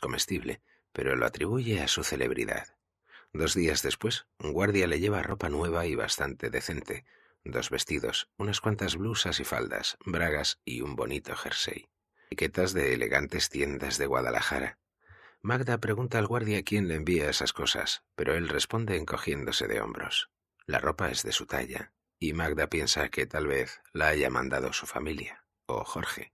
comestible, pero lo atribuye a su celebridad. Dos días después, un guardia le lleva ropa nueva y bastante decente, dos vestidos, unas cuantas blusas y faldas, bragas y un bonito jersey. Etiquetas de elegantes tiendas de Guadalajara. Magda pregunta al guardia quién le envía esas cosas, pero él responde encogiéndose de hombros. La ropa es de su talla, y Magda piensa que tal vez la haya mandado su familia o Jorge.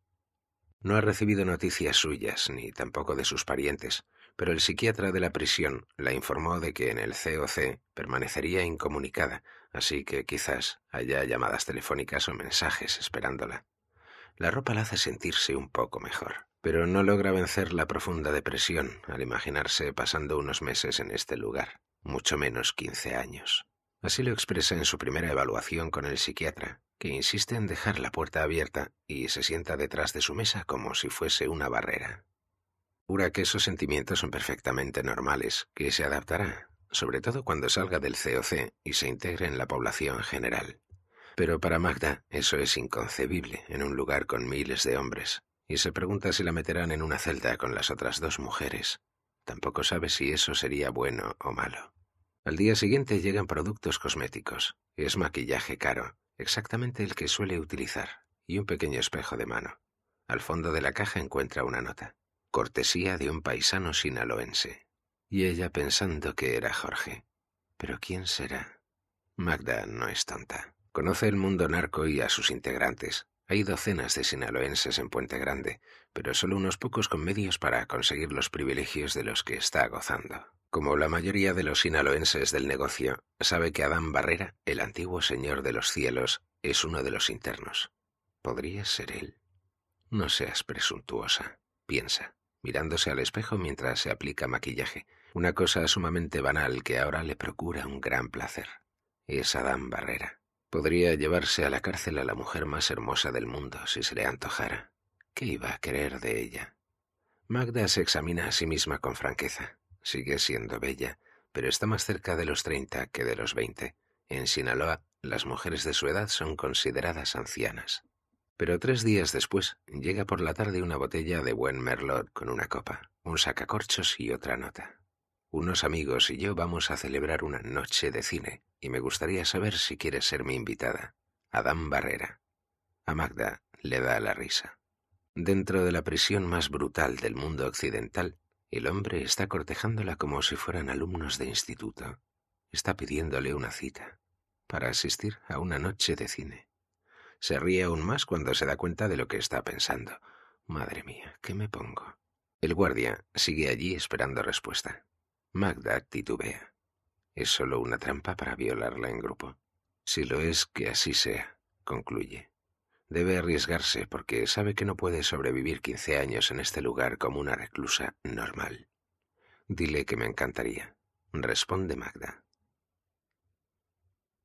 No ha recibido noticias suyas, ni tampoco de sus parientes, pero el psiquiatra de la prisión la informó de que en el COC permanecería incomunicada, así que quizás haya llamadas telefónicas o mensajes esperándola. La ropa la hace sentirse un poco mejor, pero no logra vencer la profunda depresión al imaginarse pasando unos meses en este lugar, mucho menos quince años. Así lo expresa en su primera evaluación con el psiquiatra, que insiste en dejar la puerta abierta y se sienta detrás de su mesa como si fuese una barrera. Jura que esos sentimientos son perfectamente normales, que se adaptará, sobre todo cuando salga del COC y se integre en la población general. Pero para Magda eso es inconcebible en un lugar con miles de hombres, y se pregunta si la meterán en una celda con las otras dos mujeres. Tampoco sabe si eso sería bueno o malo. Al día siguiente llegan productos cosméticos. Es maquillaje caro, exactamente el que suele utilizar, y un pequeño espejo de mano. Al fondo de la caja encuentra una nota, cortesía de un paisano sinaloense. Y ella pensando que era Jorge. Pero ¿quién será? Magda no es tonta. Conoce el mundo narco y a sus integrantes. Hay docenas de sinaloenses en Puente Grande, pero solo unos pocos con medios para conseguir los privilegios de los que está gozando. Como la mayoría de los sinaloenses del negocio, sabe que Adán Barrera, el antiguo señor de los cielos, es uno de los internos. Podría ser él. No seas presuntuosa, piensa, mirándose al espejo mientras se aplica maquillaje, una cosa sumamente banal que ahora le procura un gran placer. Es Adán Barrera. Podría llevarse a la cárcel a la mujer más hermosa del mundo si se le antojara. ¿Qué iba a querer de ella? Magda se examina a sí misma con franqueza. Sigue siendo bella, pero está más cerca de los treinta que de los veinte. En Sinaloa, las mujeres de su edad son consideradas ancianas. Pero tres días después, llega por la tarde una botella de buen merlot con una copa, un sacacorchos y otra nota. Unos amigos y yo vamos a celebrar una noche de cine, y me gustaría saber si quieres ser mi invitada. Adán Barrera. A Magda le da la risa. Dentro de la prisión más brutal del mundo occidental, el hombre está cortejándola como si fueran alumnos de instituto. Está pidiéndole una cita para asistir a una noche de cine. Se ríe aún más cuando se da cuenta de lo que está pensando. Madre mía, ¿qué me pongo? El guardia sigue allí esperando respuesta. Magda titubea. Es solo una trampa para violarla en grupo. Si lo es, que así sea, concluye. Debe arriesgarse porque sabe que no puede sobrevivir quince años en este lugar como una reclusa normal. Dile que me encantaría, responde Magda.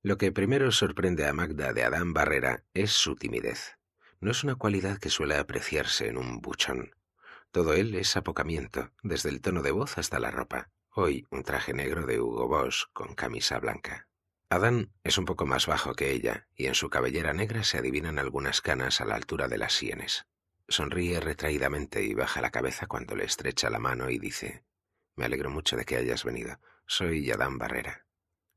Lo que primero sorprende a Magda de Adán Barrera es su timidez. No es una cualidad que suele apreciarse en un buchón. Todo él es apocamiento, desde el tono de voz hasta la ropa. Hoy un traje negro de Hugo Boss con camisa blanca. Adán es un poco más bajo que ella, y en su cabellera negra se adivinan algunas canas a la altura de las sienes. Sonríe retraídamente y baja la cabeza cuando le estrecha la mano y dice, Me alegro mucho de que hayas venido. Soy Adán Barrera.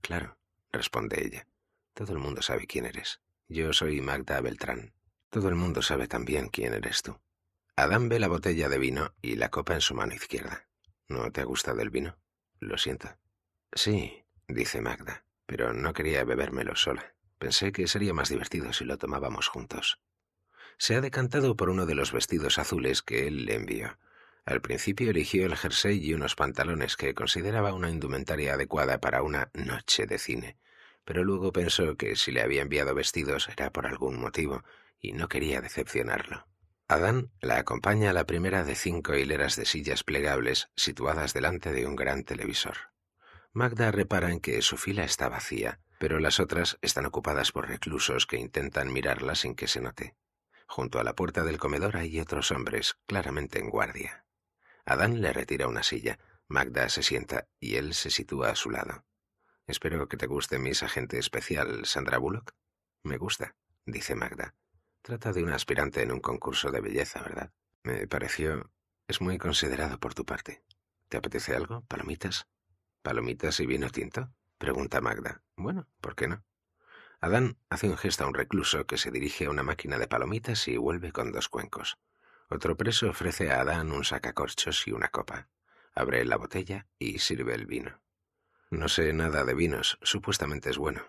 Claro, responde ella. Todo el mundo sabe quién eres. Yo soy Magda Beltrán. Todo el mundo sabe también quién eres tú. Adán ve la botella de vino y la copa en su mano izquierda. ¿No te ha gustado el vino? Lo siento. Sí, dice Magda pero no quería bebérmelo sola. Pensé que sería más divertido si lo tomábamos juntos. Se ha decantado por uno de los vestidos azules que él le envió. Al principio eligió el jersey y unos pantalones que consideraba una indumentaria adecuada para una noche de cine, pero luego pensó que si le había enviado vestidos era por algún motivo y no quería decepcionarlo. Adán la acompaña a la primera de cinco hileras de sillas plegables situadas delante de un gran televisor. Magda repara en que su fila está vacía, pero las otras están ocupadas por reclusos que intentan mirarla sin que se note. Junto a la puerta del comedor hay otros hombres, claramente en guardia. Adán le retira una silla, Magda se sienta y él se sitúa a su lado. Espero que te guste mi Agente Especial, Sandra Bullock. Me gusta, dice Magda. Trata de un aspirante en un concurso de belleza, ¿verdad? Me pareció... Es muy considerado por tu parte. ¿Te apetece algo? ¿Palomitas? ¿Palomitas y vino tinto? pregunta Magda. Bueno, ¿por qué no? Adán hace un gesto a un recluso que se dirige a una máquina de palomitas y vuelve con dos cuencos. Otro preso ofrece a Adán un sacacorchos y una copa. Abre la botella y sirve el vino. No sé nada de vinos, supuestamente es bueno.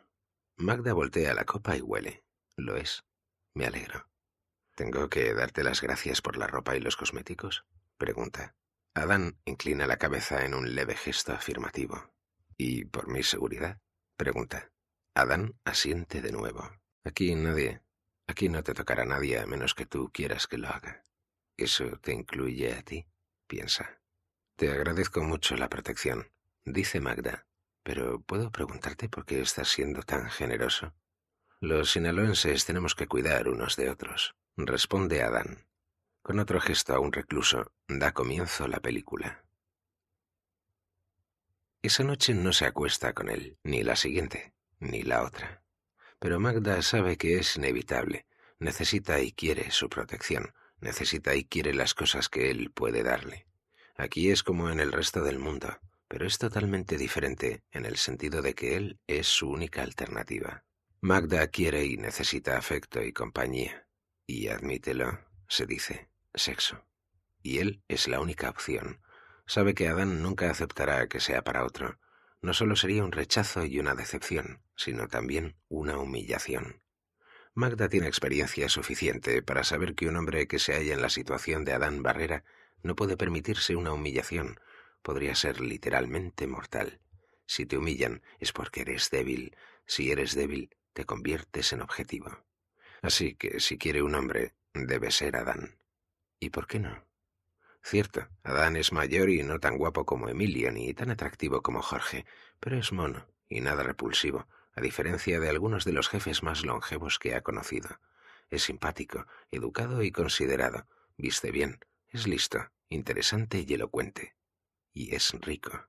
Magda voltea la copa y huele. Lo es. Me alegro. ¿Tengo que darte las gracias por la ropa y los cosméticos? pregunta. Adán inclina la cabeza en un leve gesto afirmativo. ¿Y por mi seguridad? pregunta. Adán asiente de nuevo. Aquí nadie. Aquí no te tocará nadie a menos que tú quieras que lo haga. Eso te incluye a ti, piensa. Te agradezco mucho la protección, dice Magda, pero ¿puedo preguntarte por qué estás siendo tan generoso? Los sinaloenses tenemos que cuidar unos de otros, responde Adán. Con otro gesto a un recluso, da comienzo la película. Esa noche no se acuesta con él, ni la siguiente, ni la otra. Pero Magda sabe que es inevitable. Necesita y quiere su protección. Necesita y quiere las cosas que él puede darle. Aquí es como en el resto del mundo, pero es totalmente diferente en el sentido de que él es su única alternativa. Magda quiere y necesita afecto y compañía. Y admítelo, se dice sexo. Y él es la única opción. Sabe que Adán nunca aceptará que sea para otro. No solo sería un rechazo y una decepción, sino también una humillación. Magda tiene experiencia suficiente para saber que un hombre que se halla en la situación de Adán Barrera no puede permitirse una humillación. Podría ser literalmente mortal. Si te humillan es porque eres débil. Si eres débil, te conviertes en objetivo. Así que si quiere un hombre, debe ser Adán. ¿Y por qué no? Cierto, Adán es mayor y no tan guapo como Emilio ni tan atractivo como Jorge, pero es mono y nada repulsivo, a diferencia de algunos de los jefes más longevos que ha conocido. Es simpático, educado y considerado, viste bien, es listo, interesante y elocuente. Y es rico.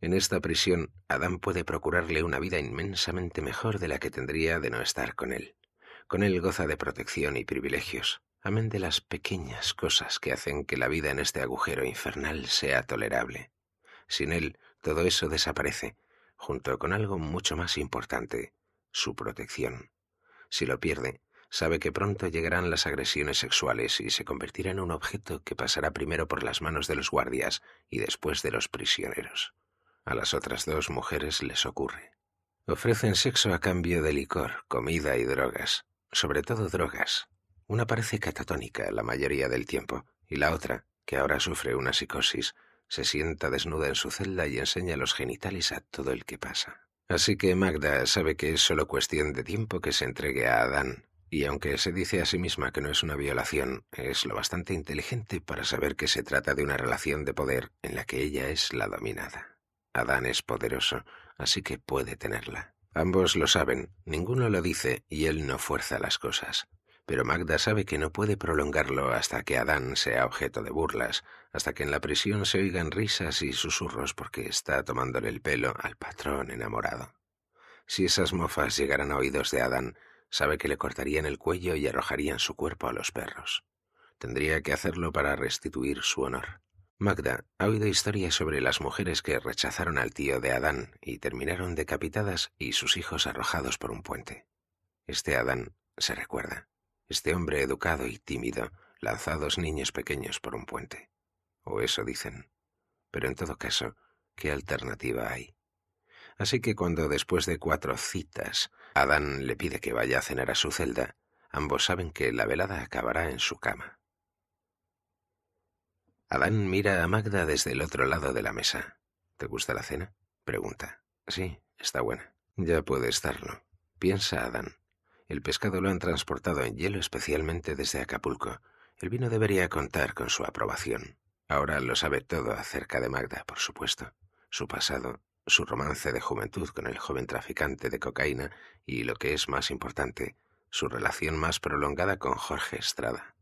En esta prisión, Adán puede procurarle una vida inmensamente mejor de la que tendría de no estar con él. Con él goza de protección y privilegios amén de las pequeñas cosas que hacen que la vida en este agujero infernal sea tolerable. Sin él, todo eso desaparece, junto con algo mucho más importante, su protección. Si lo pierde, sabe que pronto llegarán las agresiones sexuales y se convertirá en un objeto que pasará primero por las manos de los guardias y después de los prisioneros. A las otras dos mujeres les ocurre. Ofrecen sexo a cambio de licor, comida y drogas, sobre todo drogas, una parece catatónica la mayoría del tiempo, y la otra, que ahora sufre una psicosis, se sienta desnuda en su celda y enseña los genitales a todo el que pasa. Así que Magda sabe que es solo cuestión de tiempo que se entregue a Adán, y aunque se dice a sí misma que no es una violación, es lo bastante inteligente para saber que se trata de una relación de poder en la que ella es la dominada. Adán es poderoso, así que puede tenerla. Ambos lo saben, ninguno lo dice y él no fuerza las cosas pero Magda sabe que no puede prolongarlo hasta que Adán sea objeto de burlas, hasta que en la prisión se oigan risas y susurros porque está tomándole el pelo al patrón enamorado. Si esas mofas llegaran a oídos de Adán, sabe que le cortarían el cuello y arrojarían su cuerpo a los perros. Tendría que hacerlo para restituir su honor. Magda ha oído historias sobre las mujeres que rechazaron al tío de Adán y terminaron decapitadas y sus hijos arrojados por un puente. Este Adán se recuerda. Este hombre educado y tímido lanza a dos niños pequeños por un puente. O eso dicen. Pero en todo caso, ¿qué alternativa hay? Así que cuando después de cuatro citas Adán le pide que vaya a cenar a su celda, ambos saben que la velada acabará en su cama. Adán mira a Magda desde el otro lado de la mesa. ¿Te gusta la cena? pregunta. Sí, está buena. Ya puede estarlo, piensa Adán. El pescado lo han transportado en hielo especialmente desde Acapulco. El vino debería contar con su aprobación. Ahora lo sabe todo acerca de Magda, por supuesto. Su pasado, su romance de juventud con el joven traficante de cocaína y, lo que es más importante, su relación más prolongada con Jorge Estrada.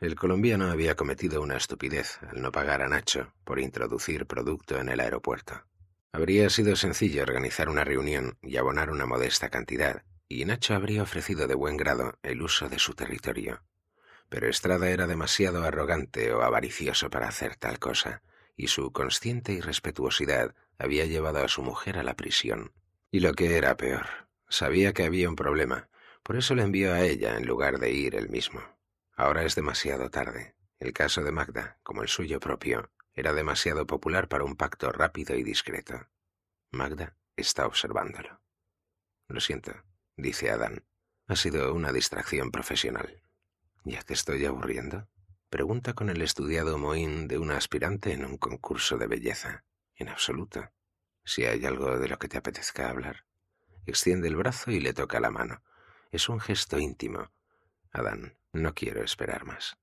El colombiano había cometido una estupidez al no pagar a Nacho por introducir producto en el aeropuerto. Habría sido sencillo organizar una reunión y abonar una modesta cantidad, y Nacho habría ofrecido de buen grado el uso de su territorio. Pero Estrada era demasiado arrogante o avaricioso para hacer tal cosa, y su consciente irrespetuosidad había llevado a su mujer a la prisión. Y lo que era peor, sabía que había un problema, por eso le envió a ella en lugar de ir él mismo. Ahora es demasiado tarde. El caso de Magda, como el suyo propio, era demasiado popular para un pacto rápido y discreto. Magda está observándolo. Lo siento, dice Adán. Ha sido una distracción profesional. ¿Ya te estoy aburriendo? Pregunta con el estudiado Moín de un aspirante en un concurso de belleza. En absoluto. Si hay algo de lo que te apetezca hablar. Extiende el brazo y le toca la mano. Es un gesto íntimo. Adán, no quiero esperar más.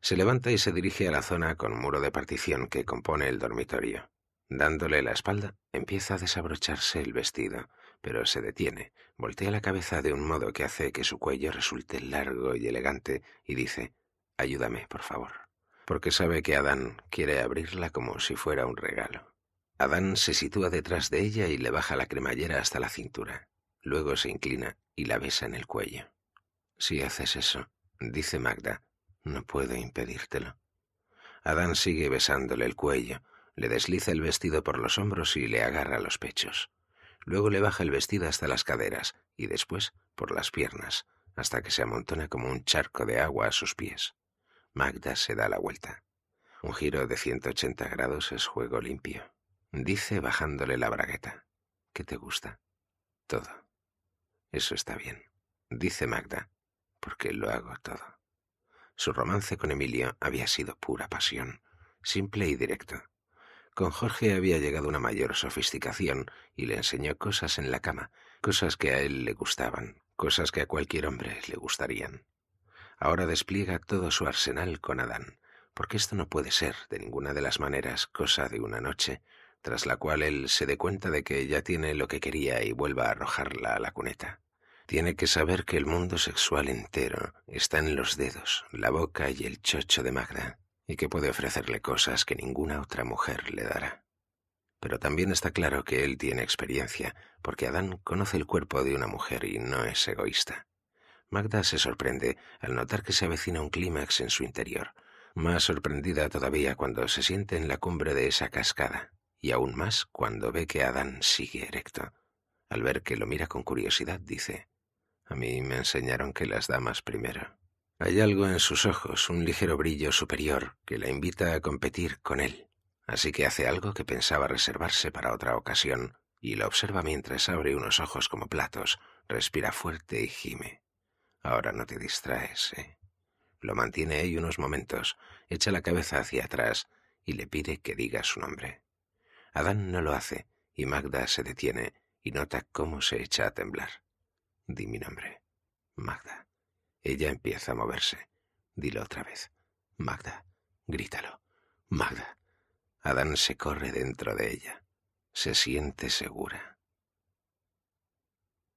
Se levanta y se dirige a la zona con muro de partición que compone el dormitorio. Dándole la espalda, empieza a desabrocharse el vestido pero se detiene, voltea la cabeza de un modo que hace que su cuello resulte largo y elegante y dice, Ayúdame, por favor, porque sabe que Adán quiere abrirla como si fuera un regalo. Adán se sitúa detrás de ella y le baja la cremallera hasta la cintura. Luego se inclina y la besa en el cuello. Si haces eso, dice Magda, no puedo impedírtelo. Adán sigue besándole el cuello, le desliza el vestido por los hombros y le agarra los pechos. Luego le baja el vestido hasta las caderas y después por las piernas, hasta que se amontona como un charco de agua a sus pies. Magda se da la vuelta. Un giro de ochenta grados es juego limpio. Dice bajándole la bragueta. ¿Qué te gusta? Todo. Eso está bien. Dice Magda. Porque lo hago todo. Su romance con Emilio había sido pura pasión, simple y directo. Con Jorge había llegado una mayor sofisticación y le enseñó cosas en la cama, cosas que a él le gustaban, cosas que a cualquier hombre le gustarían. Ahora despliega todo su arsenal con Adán, porque esto no puede ser, de ninguna de las maneras, cosa de una noche, tras la cual él se dé cuenta de que ya tiene lo que quería y vuelva a arrojarla a la cuneta. Tiene que saber que el mundo sexual entero está en los dedos, la boca y el chocho de Magda y que puede ofrecerle cosas que ninguna otra mujer le dará. Pero también está claro que él tiene experiencia, porque Adán conoce el cuerpo de una mujer y no es egoísta. Magda se sorprende al notar que se avecina un clímax en su interior, más sorprendida todavía cuando se siente en la cumbre de esa cascada, y aún más cuando ve que Adán sigue erecto. Al ver que lo mira con curiosidad, dice, A mí me enseñaron que las damas primero. Hay algo en sus ojos, un ligero brillo superior, que la invita a competir con él. Así que hace algo que pensaba reservarse para otra ocasión, y la observa mientras abre unos ojos como platos, respira fuerte y gime. Ahora no te distraes, ¿eh? Lo mantiene ahí unos momentos, echa la cabeza hacia atrás y le pide que diga su nombre. Adán no lo hace, y Magda se detiene y nota cómo se echa a temblar. Di mi nombre. Magda. Ella empieza a moverse. Dilo otra vez. Magda. Grítalo. Magda. Adán se corre dentro de ella. Se siente segura.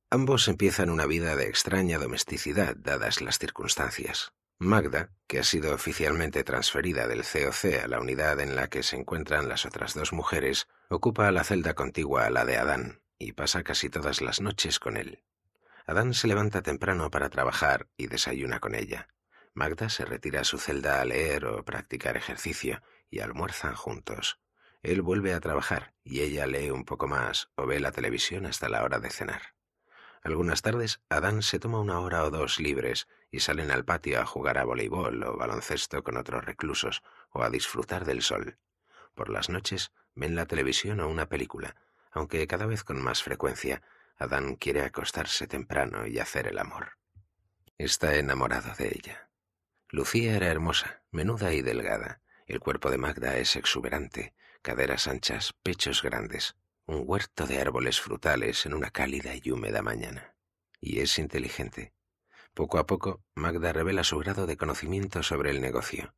Ambos empiezan una vida de extraña domesticidad dadas las circunstancias. Magda, que ha sido oficialmente transferida del COC a la unidad en la que se encuentran las otras dos mujeres, ocupa la celda contigua a la de Adán y pasa casi todas las noches con él. Adán se levanta temprano para trabajar y desayuna con ella. Magda se retira a su celda a leer o practicar ejercicio y almuerzan juntos. Él vuelve a trabajar y ella lee un poco más o ve la televisión hasta la hora de cenar. Algunas tardes, Adán se toma una hora o dos libres y salen al patio a jugar a voleibol o baloncesto con otros reclusos o a disfrutar del sol. Por las noches, ven la televisión o una película, aunque cada vez con más frecuencia, Adán quiere acostarse temprano y hacer el amor. Está enamorado de ella. Lucía era hermosa, menuda y delgada. El cuerpo de Magda es exuberante, caderas anchas, pechos grandes, un huerto de árboles frutales en una cálida y húmeda mañana. Y es inteligente. Poco a poco, Magda revela su grado de conocimiento sobre el negocio.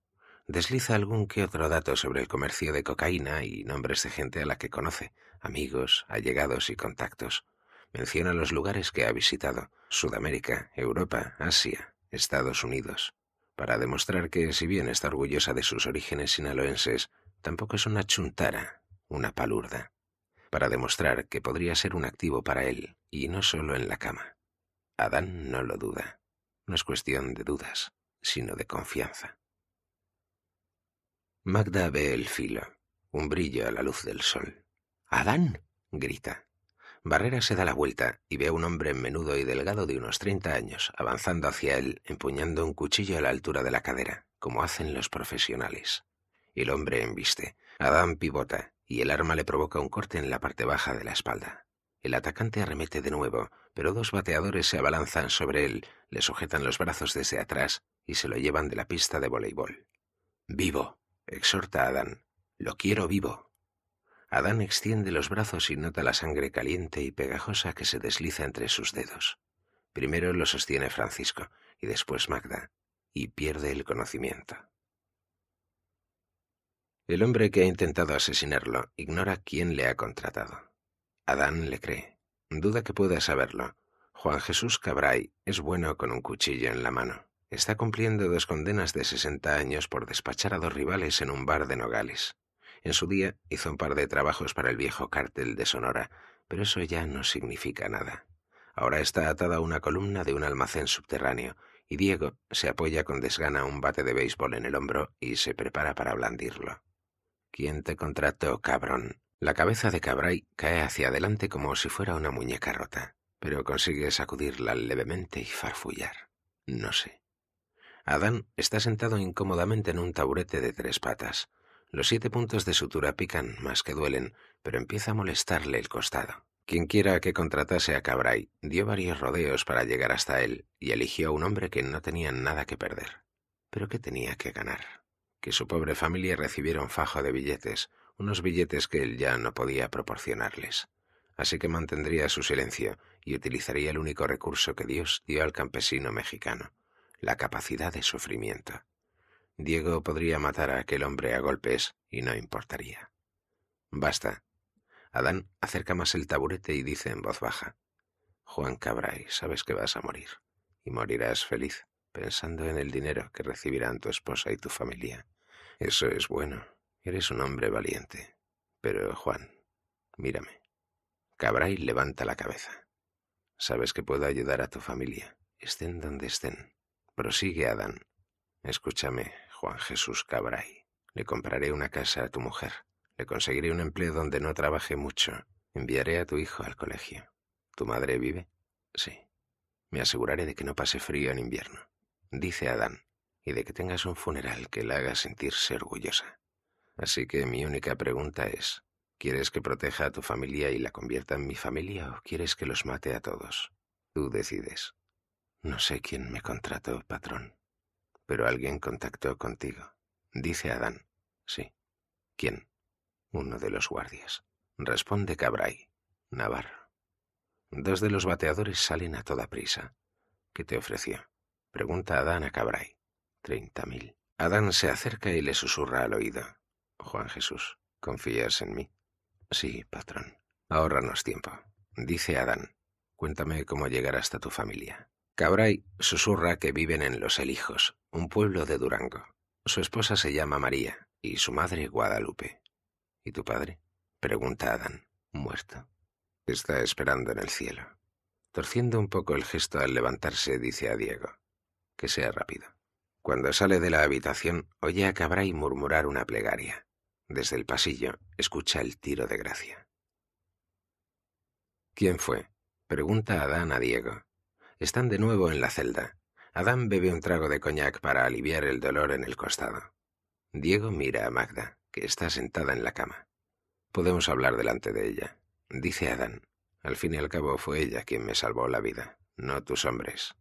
Desliza algún que otro dato sobre el comercio de cocaína y nombres de gente a la que conoce, amigos, allegados y contactos. Menciona los lugares que ha visitado, Sudamérica, Europa, Asia, Estados Unidos, para demostrar que si bien está orgullosa de sus orígenes sinaloenses, tampoco es una chuntara, una palurda, para demostrar que podría ser un activo para él, y no solo en la cama. Adán no lo duda. No es cuestión de dudas, sino de confianza. Magda ve el filo, un brillo a la luz del sol. ¡Adán! grita. Barrera se da la vuelta y ve a un hombre menudo y delgado de unos 30 años avanzando hacia él, empuñando un cuchillo a la altura de la cadera, como hacen los profesionales. El hombre embiste. Adán pivota y el arma le provoca un corte en la parte baja de la espalda. El atacante arremete de nuevo, pero dos bateadores se abalanzan sobre él, le sujetan los brazos desde atrás y se lo llevan de la pista de voleibol. Vivo, exhorta Adán. Lo quiero vivo. Adán extiende los brazos y nota la sangre caliente y pegajosa que se desliza entre sus dedos. Primero lo sostiene Francisco y después Magda, y pierde el conocimiento. El hombre que ha intentado asesinarlo ignora quién le ha contratado. Adán le cree. Duda que pueda saberlo. Juan Jesús Cabray es bueno con un cuchillo en la mano. Está cumpliendo dos condenas de sesenta años por despachar a dos rivales en un bar de Nogales. En su día hizo un par de trabajos para el viejo cártel de Sonora, pero eso ya no significa nada. Ahora está atada a una columna de un almacén subterráneo, y Diego se apoya con desgana un bate de béisbol en el hombro y se prepara para blandirlo. ¿Quién te contrató, cabrón? La cabeza de Cabray cae hacia adelante como si fuera una muñeca rota, pero consigue sacudirla levemente y farfullar. No sé. Adán está sentado incómodamente en un taburete de tres patas. Los siete puntos de sutura pican más que duelen, pero empieza a molestarle el costado. Quien quiera que contratase a Cabray dio varios rodeos para llegar hasta él y eligió a un hombre que no tenía nada que perder. Pero ¿qué tenía que ganar? Que su pobre familia recibiera un fajo de billetes, unos billetes que él ya no podía proporcionarles. Así que mantendría su silencio y utilizaría el único recurso que Dios dio al campesino mexicano, la capacidad de sufrimiento. Diego podría matar a aquel hombre a golpes y no importaría. Basta. Adán acerca más el taburete y dice en voz baja: Juan Cabray, sabes que vas a morir y morirás feliz pensando en el dinero que recibirán tu esposa y tu familia. Eso es bueno. Eres un hombre valiente. Pero, Juan, mírame. Cabray levanta la cabeza. Sabes que puedo ayudar a tu familia, estén donde estén. Prosigue Adán. Escúchame, Juan Jesús Cabray. Le compraré una casa a tu mujer. Le conseguiré un empleo donde no trabaje mucho. Enviaré a tu hijo al colegio. ¿Tu madre vive? Sí. Me aseguraré de que no pase frío en invierno, dice Adán, y de que tengas un funeral que la haga sentirse orgullosa. Así que mi única pregunta es, ¿quieres que proteja a tu familia y la convierta en mi familia o quieres que los mate a todos? Tú decides. No sé quién me contrató, patrón. Pero alguien contactó contigo. Dice Adán. Sí. ¿Quién? Uno de los guardias. Responde Cabray. Navarro. Dos de los bateadores salen a toda prisa. ¿Qué te ofreció? Pregunta Adán a Cabray. Treinta mil. Adán se acerca y le susurra al oído. Juan Jesús, ¿confías en mí? Sí, patrón. es tiempo. Dice Adán. Cuéntame cómo llegar hasta tu familia. Cabray susurra que viven en Los Elijos, un pueblo de Durango. Su esposa se llama María y su madre Guadalupe. ¿Y tu padre? pregunta Adán, muerto. Está esperando en el cielo. Torciendo un poco el gesto al levantarse, dice a Diego, que sea rápido. Cuando sale de la habitación, oye a Cabray murmurar una plegaria. Desde el pasillo, escucha el tiro de gracia. ¿Quién fue? pregunta Adán a Diego, están de nuevo en la celda. Adán bebe un trago de coñac para aliviar el dolor en el costado. Diego mira a Magda, que está sentada en la cama. Podemos hablar delante de ella. Dice Adán. Al fin y al cabo fue ella quien me salvó la vida, no tus hombres.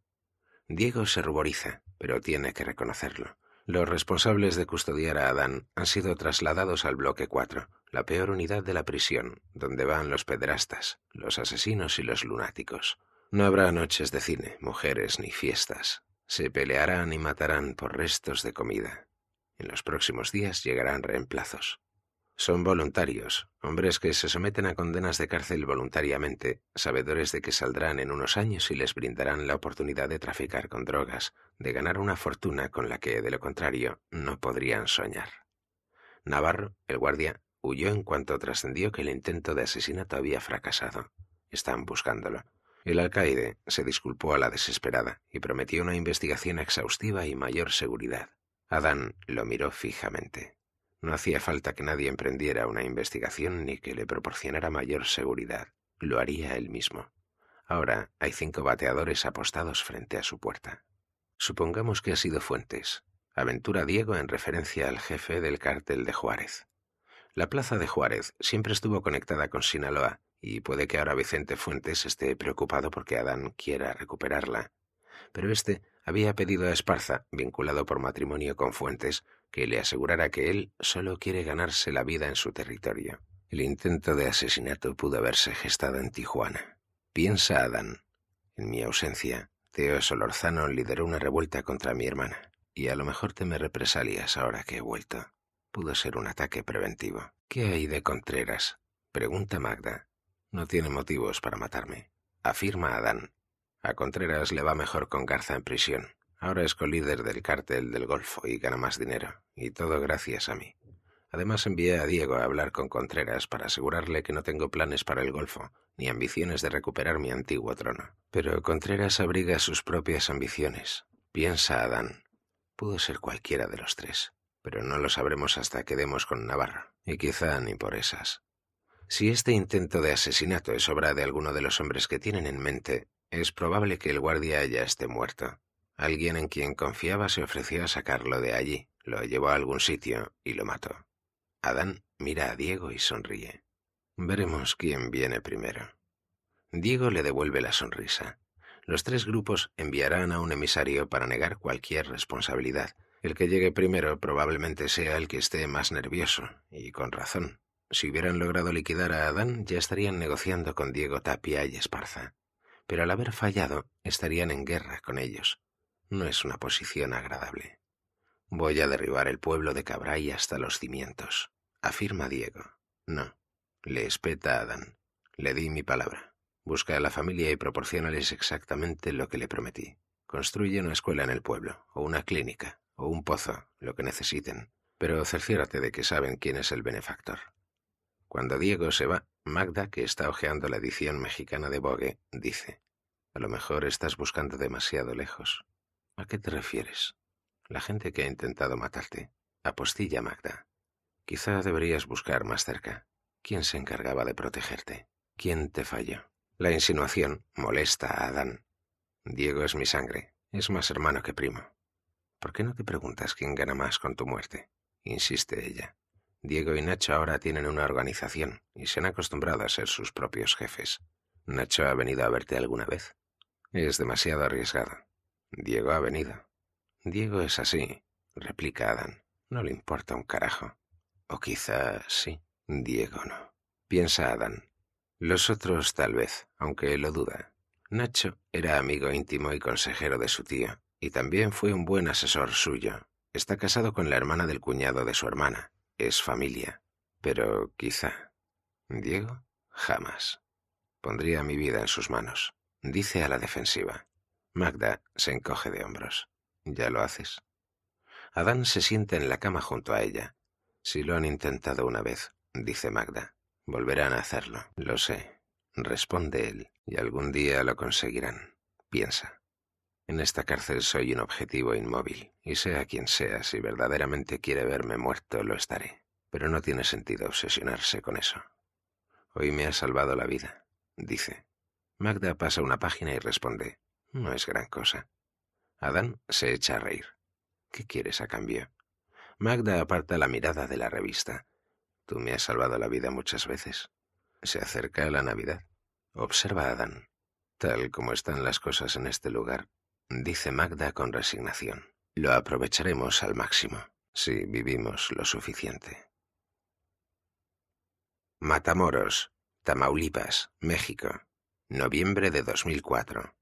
Diego se ruboriza, pero tiene que reconocerlo. Los responsables de custodiar a Adán han sido trasladados al bloque 4, la peor unidad de la prisión, donde van los pedrastas, los asesinos y los lunáticos. No habrá noches de cine, mujeres ni fiestas. Se pelearán y matarán por restos de comida. En los próximos días llegarán reemplazos. Son voluntarios, hombres que se someten a condenas de cárcel voluntariamente, sabedores de que saldrán en unos años y les brindarán la oportunidad de traficar con drogas, de ganar una fortuna con la que, de lo contrario, no podrían soñar. Navarro, el guardia, huyó en cuanto trascendió que el intento de asesinato había fracasado. Están buscándolo. El alcaide se disculpó a la desesperada y prometió una investigación exhaustiva y mayor seguridad. Adán lo miró fijamente. No hacía falta que nadie emprendiera una investigación ni que le proporcionara mayor seguridad. Lo haría él mismo. Ahora hay cinco bateadores apostados frente a su puerta. Supongamos que ha sido Fuentes. Aventura Diego en referencia al jefe del cártel de Juárez. La plaza de Juárez siempre estuvo conectada con Sinaloa y puede que ahora Vicente Fuentes esté preocupado porque Adán quiera recuperarla. Pero éste había pedido a Esparza, vinculado por matrimonio con Fuentes, que le asegurara que él solo quiere ganarse la vida en su territorio. El intento de asesinato pudo haberse gestado en Tijuana. Piensa Adán. En mi ausencia, Teo Solorzano lideró una revuelta contra mi hermana. Y a lo mejor teme represalias ahora que he vuelto. Pudo ser un ataque preventivo. ¿Qué hay de Contreras? Pregunta Magda. No tiene motivos para matarme, afirma Adán. A Contreras le va mejor con Garza en prisión. Ahora es colíder del cártel del Golfo y gana más dinero, y todo gracias a mí. Además envié a Diego a hablar con Contreras para asegurarle que no tengo planes para el Golfo, ni ambiciones de recuperar mi antiguo trono. Pero Contreras abriga sus propias ambiciones. Piensa Adán. Pudo ser cualquiera de los tres, pero no lo sabremos hasta que demos con Navarra, y quizá ni por esas. Si este intento de asesinato es obra de alguno de los hombres que tienen en mente, es probable que el guardia ya esté muerto. Alguien en quien confiaba se ofreció a sacarlo de allí, lo llevó a algún sitio y lo mató. Adán mira a Diego y sonríe. Veremos quién viene primero. Diego le devuelve la sonrisa. Los tres grupos enviarán a un emisario para negar cualquier responsabilidad. El que llegue primero probablemente sea el que esté más nervioso, y con razón, si hubieran logrado liquidar a Adán, ya estarían negociando con Diego Tapia y Esparza. Pero al haber fallado, estarían en guerra con ellos. No es una posición agradable. Voy a derribar el pueblo de Cabray hasta los cimientos, afirma Diego. No, le espeta a Adán. Le di mi palabra. Busca a la familia y proporcionales exactamente lo que le prometí. Construye una escuela en el pueblo, o una clínica, o un pozo, lo que necesiten. Pero cerciérate de que saben quién es el benefactor. Cuando Diego se va, Magda, que está hojeando la edición mexicana de Vogue, dice, A lo mejor estás buscando demasiado lejos. ¿A qué te refieres? La gente que ha intentado matarte. Apostilla, Magda. Quizá deberías buscar más cerca. ¿Quién se encargaba de protegerte? ¿Quién te falló? La insinuación molesta a Adán. Diego es mi sangre, es más hermano que primo. ¿Por qué no te preguntas quién gana más con tu muerte? insiste ella. Diego y Nacho ahora tienen una organización y se han acostumbrado a ser sus propios jefes. Nacho ha venido a verte alguna vez. Es demasiado arriesgado. Diego ha venido. Diego es así, replica Adán. No le importa un carajo. O quizá sí. Diego no. Piensa Adán. Los otros tal vez, aunque lo duda. Nacho era amigo íntimo y consejero de su tío, y también fue un buen asesor suyo. Está casado con la hermana del cuñado de su hermana, es familia, pero quizá. Diego, jamás. Pondría mi vida en sus manos, dice a la defensiva. Magda se encoge de hombros. ¿Ya lo haces? Adán se siente en la cama junto a ella. Si lo han intentado una vez, dice Magda. Volverán a hacerlo, lo sé, responde él, y algún día lo conseguirán, piensa. En esta cárcel soy un objetivo inmóvil, y sea quien sea, si verdaderamente quiere verme muerto, lo estaré. Pero no tiene sentido obsesionarse con eso. Hoy me ha salvado la vida, dice. Magda pasa una página y responde, no es gran cosa. Adán se echa a reír. ¿Qué quieres a cambio? Magda aparta la mirada de la revista. Tú me has salvado la vida muchas veces. Se acerca la Navidad. Observa a Adán. Tal como están las cosas en este lugar, dice Magda con resignación. Lo aprovecharemos al máximo, si vivimos lo suficiente. Matamoros, Tamaulipas, México, noviembre de 2004.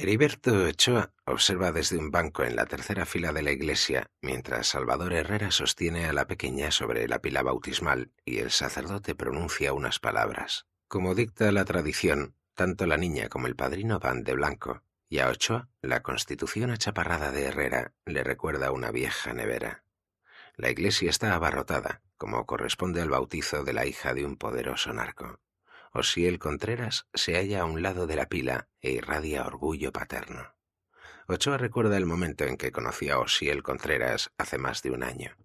Heriberto Ochoa observa desde un banco en la tercera fila de la iglesia mientras Salvador Herrera sostiene a la pequeña sobre la pila bautismal y el sacerdote pronuncia unas palabras. Como dicta la tradición, tanto la niña como el padrino van de blanco, y a Ochoa la constitución achaparrada de Herrera le recuerda una vieja nevera. La iglesia está abarrotada, como corresponde al bautizo de la hija de un poderoso narco. Osiel Contreras se halla a un lado de la pila e irradia orgullo paterno. Ochoa recuerda el momento en que conoció a Osiel Contreras hace más de un año.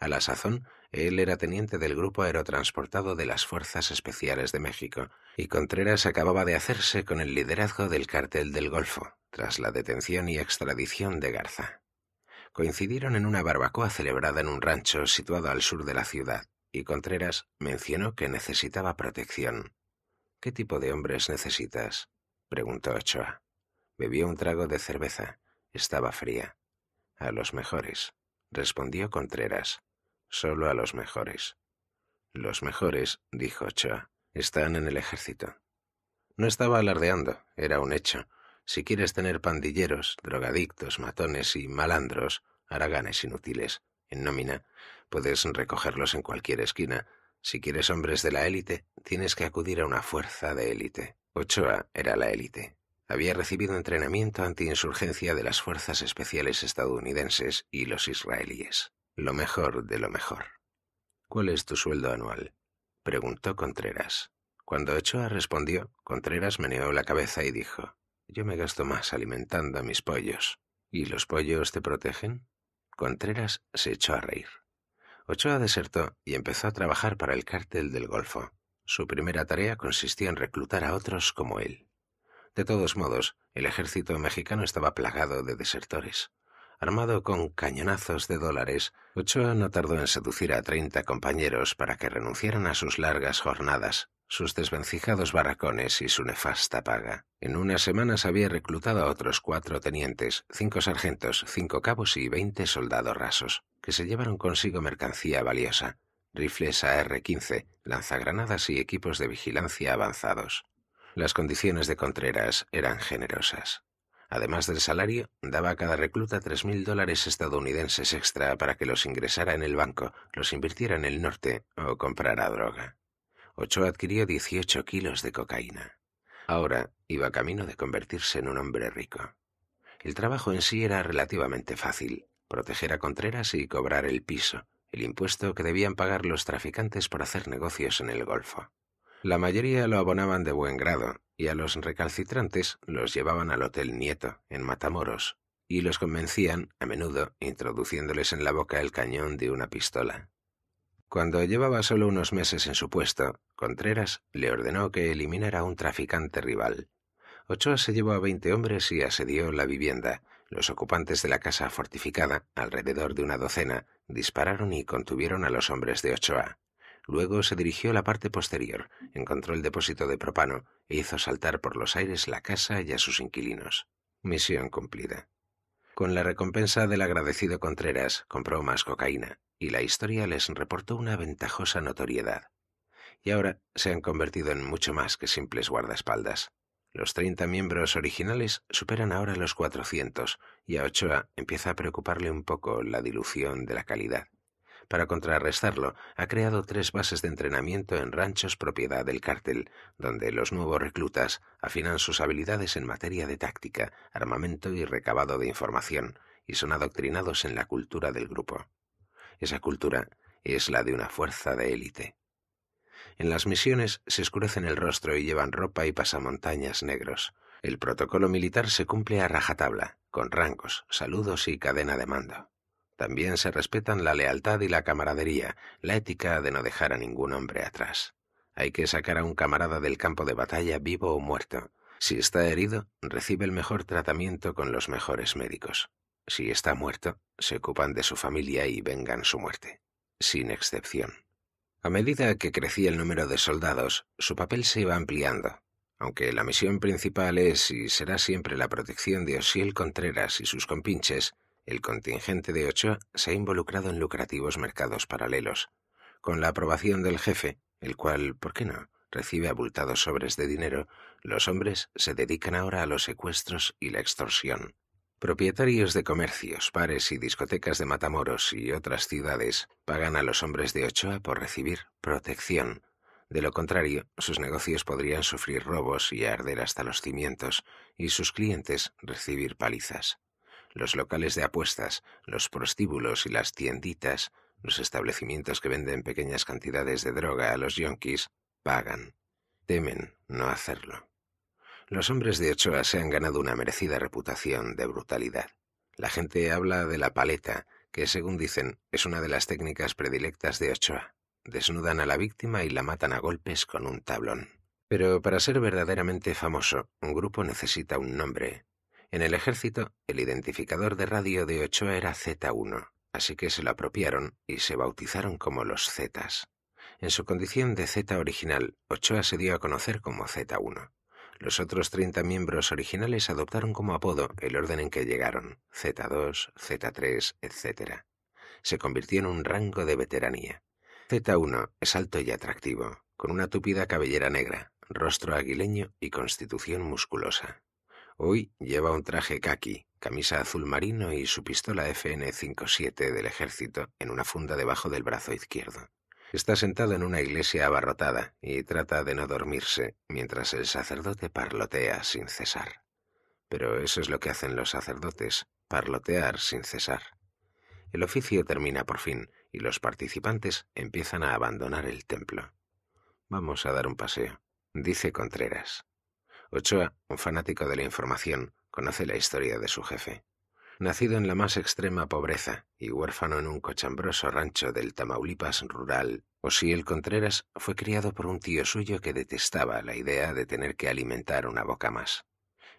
A la sazón él era teniente del Grupo Aerotransportado de las Fuerzas Especiales de México, y Contreras acababa de hacerse con el liderazgo del Cartel del Golfo, tras la detención y extradición de Garza. Coincidieron en una barbacoa celebrada en un rancho situado al sur de la ciudad, y Contreras mencionó que necesitaba protección. ¿Qué tipo de hombres necesitas? preguntó Ochoa. Bebió un trago de cerveza. Estaba fría. A los mejores, respondió Contreras. Solo a los mejores. Los mejores, dijo Ochoa— están en el ejército. No estaba alardeando, era un hecho. Si quieres tener pandilleros, drogadictos, matones y malandros, haraganes inútiles, en nómina, puedes recogerlos en cualquier esquina. Si quieres hombres de la élite, tienes que acudir a una fuerza de élite. Ochoa era la élite. Había recibido entrenamiento antiinsurgencia de las fuerzas especiales estadounidenses y los israelíes. Lo mejor de lo mejor. ¿Cuál es tu sueldo anual? preguntó Contreras. Cuando Ochoa respondió, Contreras meneó la cabeza y dijo, Yo me gasto más alimentando a mis pollos. ¿Y los pollos te protegen? Contreras se echó a reír. Ochoa desertó y empezó a trabajar para el cártel del Golfo. Su primera tarea consistía en reclutar a otros como él. De todos modos, el ejército mexicano estaba plagado de desertores. Armado con cañonazos de dólares, Ochoa no tardó en seducir a treinta compañeros para que renunciaran a sus largas jornadas, sus desvencijados barracones y su nefasta paga. En unas semanas había reclutado a otros cuatro tenientes, cinco sargentos, cinco cabos y veinte soldados rasos, que se llevaron consigo mercancía valiosa, rifles AR-15, lanzagranadas y equipos de vigilancia avanzados. Las condiciones de Contreras eran generosas. Además del salario, daba a cada recluta tres mil dólares estadounidenses extra para que los ingresara en el banco, los invirtiera en el norte o comprara droga. Ocho adquirió 18 kilos de cocaína. Ahora iba camino de convertirse en un hombre rico. El trabajo en sí era relativamente fácil, proteger a Contreras y cobrar el piso, el impuesto que debían pagar los traficantes por hacer negocios en el Golfo. La mayoría lo abonaban de buen grado, y a los recalcitrantes los llevaban al Hotel Nieto, en Matamoros, y los convencían, a menudo, introduciéndoles en la boca el cañón de una pistola. Cuando llevaba solo unos meses en su puesto, Contreras le ordenó que eliminara a un traficante rival. Ochoa se llevó a veinte hombres y asedió la vivienda. Los ocupantes de la casa fortificada, alrededor de una docena, dispararon y contuvieron a los hombres de Ochoa. Luego se dirigió a la parte posterior, encontró el depósito de propano e hizo saltar por los aires la casa y a sus inquilinos. Misión cumplida. Con la recompensa del agradecido Contreras, compró más cocaína, y la historia les reportó una ventajosa notoriedad. Y ahora se han convertido en mucho más que simples guardaespaldas. Los 30 miembros originales superan ahora los 400, y a Ochoa empieza a preocuparle un poco la dilución de la calidad. Para contrarrestarlo, ha creado tres bases de entrenamiento en ranchos propiedad del cártel, donde los nuevos reclutas afinan sus habilidades en materia de táctica, armamento y recabado de información, y son adoctrinados en la cultura del grupo. Esa cultura es la de una fuerza de élite. En las misiones se escurecen el rostro y llevan ropa y pasamontañas negros. El protocolo militar se cumple a rajatabla, con rangos, saludos y cadena de mando. También se respetan la lealtad y la camaradería, la ética de no dejar a ningún hombre atrás. Hay que sacar a un camarada del campo de batalla vivo o muerto. Si está herido, recibe el mejor tratamiento con los mejores médicos. Si está muerto, se ocupan de su familia y vengan su muerte, sin excepción. A medida que crecía el número de soldados, su papel se iba ampliando, aunque la misión principal es y será siempre la protección de Osiel Contreras y sus compinches, el contingente de Ochoa se ha involucrado en lucrativos mercados paralelos, con la aprobación del jefe, el cual, ¿por qué no?, recibe abultados sobres de dinero, los hombres se dedican ahora a los secuestros y la extorsión. Propietarios de comercios, bares y discotecas de Matamoros y otras ciudades pagan a los hombres de Ochoa por recibir protección. De lo contrario, sus negocios podrían sufrir robos y arder hasta los cimientos, y sus clientes recibir palizas los locales de apuestas, los prostíbulos y las tienditas, los establecimientos que venden pequeñas cantidades de droga a los yonkis, pagan. Temen no hacerlo. Los hombres de Ochoa se han ganado una merecida reputación de brutalidad. La gente habla de la paleta, que según dicen es una de las técnicas predilectas de Ochoa. Desnudan a la víctima y la matan a golpes con un tablón. Pero para ser verdaderamente famoso, un grupo necesita un nombre, en el ejército, el identificador de radio de Ochoa era Z1, así que se lo apropiaron y se bautizaron como los Zetas. En su condición de Z original, Ochoa se dio a conocer como Z1. Los otros 30 miembros originales adoptaron como apodo el orden en que llegaron, Z2, Z3, etc. Se convirtió en un rango de veteranía. Z1 es alto y atractivo, con una tupida cabellera negra, rostro aguileño y constitución musculosa. Hoy lleva un traje kaki, camisa azul marino y su pistola FN-57 del ejército en una funda debajo del brazo izquierdo. Está sentado en una iglesia abarrotada y trata de no dormirse mientras el sacerdote parlotea sin cesar. Pero eso es lo que hacen los sacerdotes, parlotear sin cesar. El oficio termina por fin y los participantes empiezan a abandonar el templo. Vamos a dar un paseo, dice Contreras. Ochoa, un fanático de la información, conoce la historia de su jefe. Nacido en la más extrema pobreza y huérfano en un cochambroso rancho del Tamaulipas rural, Osiel Contreras fue criado por un tío suyo que detestaba la idea de tener que alimentar una boca más.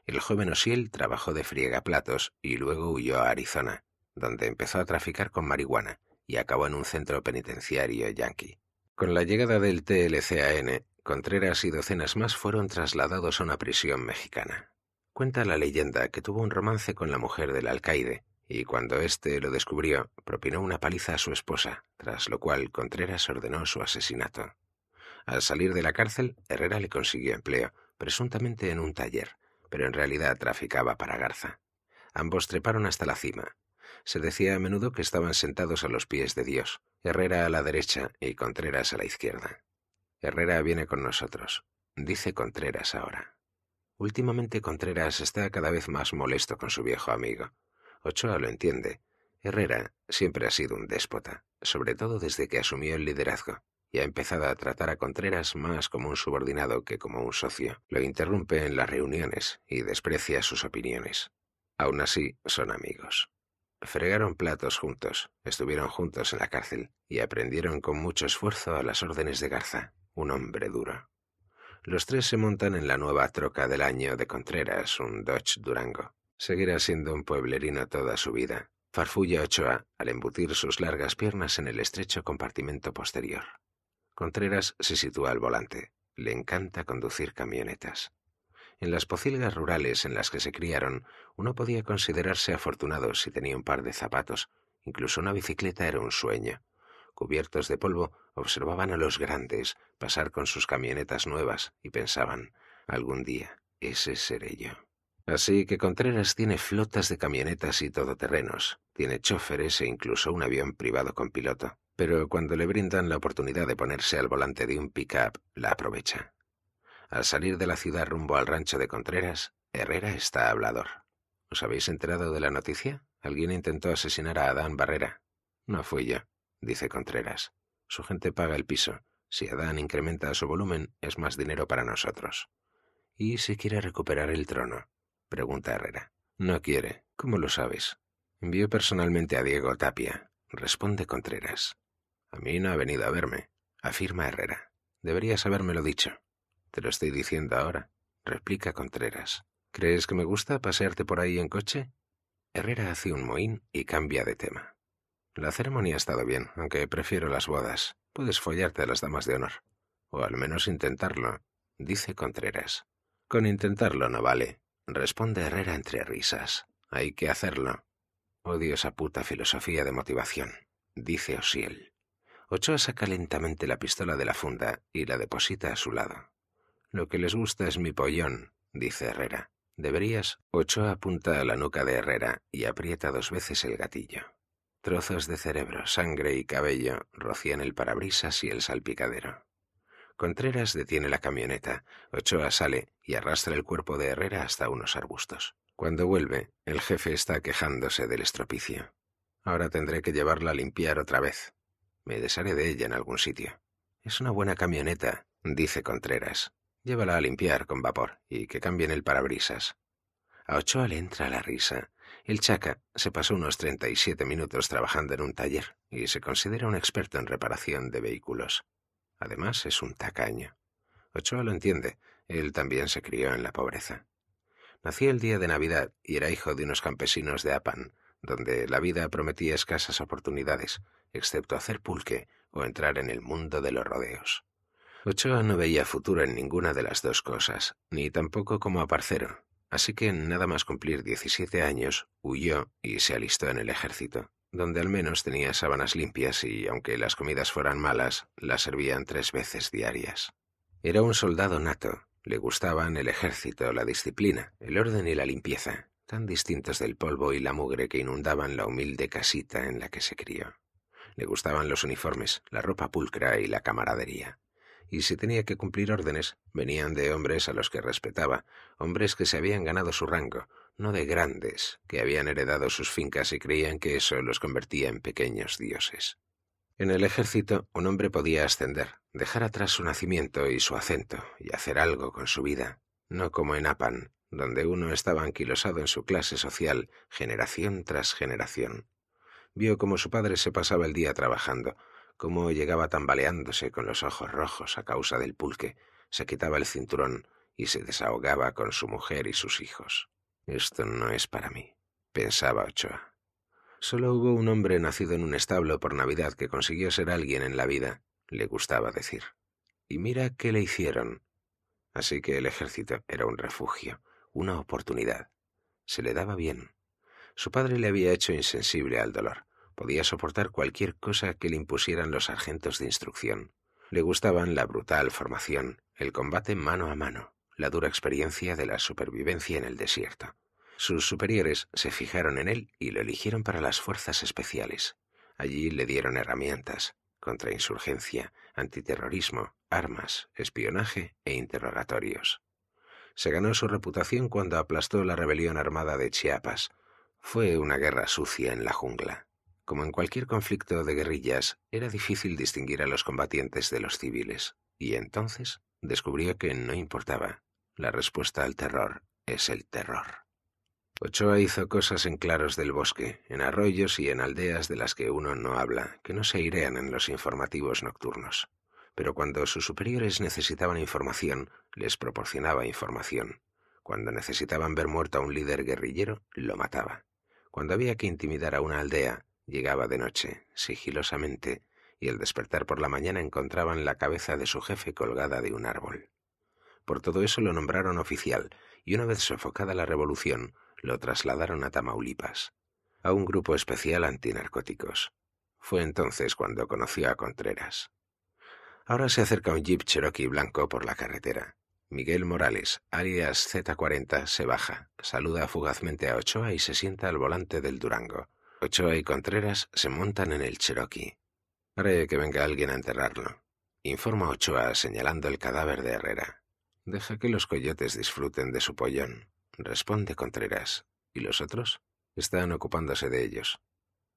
El joven Osiel trabajó de friega platos y luego huyó a Arizona, donde empezó a traficar con marihuana y acabó en un centro penitenciario yanqui. Con la llegada del TLCAN, Contreras y docenas más fueron trasladados a una prisión mexicana. Cuenta la leyenda que tuvo un romance con la mujer del alcaide, y cuando éste lo descubrió, propinó una paliza a su esposa, tras lo cual Contreras ordenó su asesinato. Al salir de la cárcel, Herrera le consiguió empleo, presuntamente en un taller, pero en realidad traficaba para Garza. Ambos treparon hasta la cima. Se decía a menudo que estaban sentados a los pies de Dios, Herrera a la derecha y Contreras a la izquierda. Herrera viene con nosotros, dice Contreras ahora. Últimamente Contreras está cada vez más molesto con su viejo amigo. Ochoa lo entiende. Herrera siempre ha sido un déspota, sobre todo desde que asumió el liderazgo, y ha empezado a tratar a Contreras más como un subordinado que como un socio. Lo interrumpe en las reuniones y desprecia sus opiniones. Aún así, son amigos. Fregaron platos juntos, estuvieron juntos en la cárcel y aprendieron con mucho esfuerzo a las órdenes de Garza, un hombre duro. Los tres se montan en la nueva troca del año de Contreras, un Dodge Durango. Seguirá siendo un pueblerino toda su vida. Farfulla Ochoa al embutir sus largas piernas en el estrecho compartimento posterior. Contreras se sitúa al volante. Le encanta conducir camionetas. En las pocilgas rurales en las que se criaron, uno podía considerarse afortunado si tenía un par de zapatos. Incluso una bicicleta era un sueño cubiertos de polvo, observaban a los grandes pasar con sus camionetas nuevas y pensaban, algún día, ese seré yo. Así que Contreras tiene flotas de camionetas y todoterrenos, tiene choferes e incluso un avión privado con piloto, pero cuando le brindan la oportunidad de ponerse al volante de un pick-up, la aprovecha. Al salir de la ciudad rumbo al rancho de Contreras, Herrera está hablador. ¿Os habéis enterado de la noticia? Alguien intentó asesinar a Adán Barrera. No fui yo dice Contreras. Su gente paga el piso. Si Adán incrementa su volumen, es más dinero para nosotros. ¿Y si quiere recuperar el trono? pregunta Herrera. No quiere. ¿Cómo lo sabes? «Envío personalmente a Diego Tapia, responde Contreras. A mí no ha venido a verme, afirma Herrera. Deberías habérmelo dicho. Te lo estoy diciendo ahora, replica Contreras. ¿Crees que me gusta pasearte por ahí en coche? Herrera hace un mohín y cambia de tema. La ceremonia ha estado bien, aunque prefiero las bodas. Puedes follarte a las damas de honor. O al menos intentarlo, dice Contreras. Con intentarlo no vale, responde Herrera entre risas. Hay que hacerlo. Odio esa puta filosofía de motivación, dice Osiel. Ochoa saca lentamente la pistola de la funda y la deposita a su lado. Lo que les gusta es mi pollón, dice Herrera. Deberías. Ochoa apunta a la nuca de Herrera y aprieta dos veces el gatillo. Trozos de cerebro, sangre y cabello rocían el parabrisas y el salpicadero. Contreras detiene la camioneta, Ochoa sale y arrastra el cuerpo de Herrera hasta unos arbustos. Cuando vuelve, el jefe está quejándose del estropicio. Ahora tendré que llevarla a limpiar otra vez. Me desharé de ella en algún sitio. Es una buena camioneta, dice Contreras. Llévala a limpiar con vapor y que cambien el parabrisas. A Ochoa le entra la risa. El Chaca se pasó unos 37 minutos trabajando en un taller y se considera un experto en reparación de vehículos. Además, es un tacaño. Ochoa lo entiende, él también se crió en la pobreza. Nació el día de Navidad y era hijo de unos campesinos de Apan, donde la vida prometía escasas oportunidades, excepto hacer pulque o entrar en el mundo de los rodeos. Ochoa no veía futuro en ninguna de las dos cosas, ni tampoco como aparcero, Así que nada más cumplir diecisiete años, huyó y se alistó en el ejército, donde al menos tenía sábanas limpias y, aunque las comidas fueran malas, las servían tres veces diarias. Era un soldado nato, le gustaban el ejército, la disciplina, el orden y la limpieza, tan distintos del polvo y la mugre que inundaban la humilde casita en la que se crió. Le gustaban los uniformes, la ropa pulcra y la camaradería y si tenía que cumplir órdenes, venían de hombres a los que respetaba, hombres que se habían ganado su rango, no de grandes, que habían heredado sus fincas y creían que eso los convertía en pequeños dioses. En el ejército, un hombre podía ascender, dejar atrás su nacimiento y su acento, y hacer algo con su vida, no como en Apan, donde uno estaba anquilosado en su clase social, generación tras generación. Vio cómo su padre se pasaba el día trabajando, cómo llegaba tambaleándose con los ojos rojos a causa del pulque, se quitaba el cinturón y se desahogaba con su mujer y sus hijos. Esto no es para mí, pensaba Ochoa. Solo hubo un hombre nacido en un establo por Navidad que consiguió ser alguien en la vida, le gustaba decir. Y mira qué le hicieron. Así que el ejército era un refugio, una oportunidad. Se le daba bien. Su padre le había hecho insensible al dolor, Podía soportar cualquier cosa que le impusieran los sargentos de instrucción. Le gustaban la brutal formación, el combate mano a mano, la dura experiencia de la supervivencia en el desierto. Sus superiores se fijaron en él y lo eligieron para las fuerzas especiales. Allí le dieron herramientas, contra insurgencia, antiterrorismo, armas, espionaje e interrogatorios. Se ganó su reputación cuando aplastó la rebelión armada de Chiapas. Fue una guerra sucia en la jungla. Como en cualquier conflicto de guerrillas, era difícil distinguir a los combatientes de los civiles, y entonces descubrió que no importaba. La respuesta al terror es el terror. Ochoa hizo cosas en claros del bosque, en arroyos y en aldeas de las que uno no habla, que no se airean en los informativos nocturnos. Pero cuando sus superiores necesitaban información, les proporcionaba información. Cuando necesitaban ver muerto a un líder guerrillero, lo mataba. Cuando había que intimidar a una aldea, Llegaba de noche, sigilosamente, y al despertar por la mañana encontraban la cabeza de su jefe colgada de un árbol. Por todo eso lo nombraron oficial, y una vez sofocada la revolución, lo trasladaron a Tamaulipas, a un grupo especial antinarcóticos. Fue entonces cuando conoció a Contreras. Ahora se acerca un jeep Cherokee blanco por la carretera. Miguel Morales, alias Z40, se baja, saluda fugazmente a Ochoa y se sienta al volante del Durango. Ochoa y Contreras se montan en el Cherokee. Haré que venga alguien a enterrarlo. Informa Ochoa señalando el cadáver de Herrera. Deja que los coyotes disfruten de su pollón, responde Contreras. ¿Y los otros? Están ocupándose de ellos.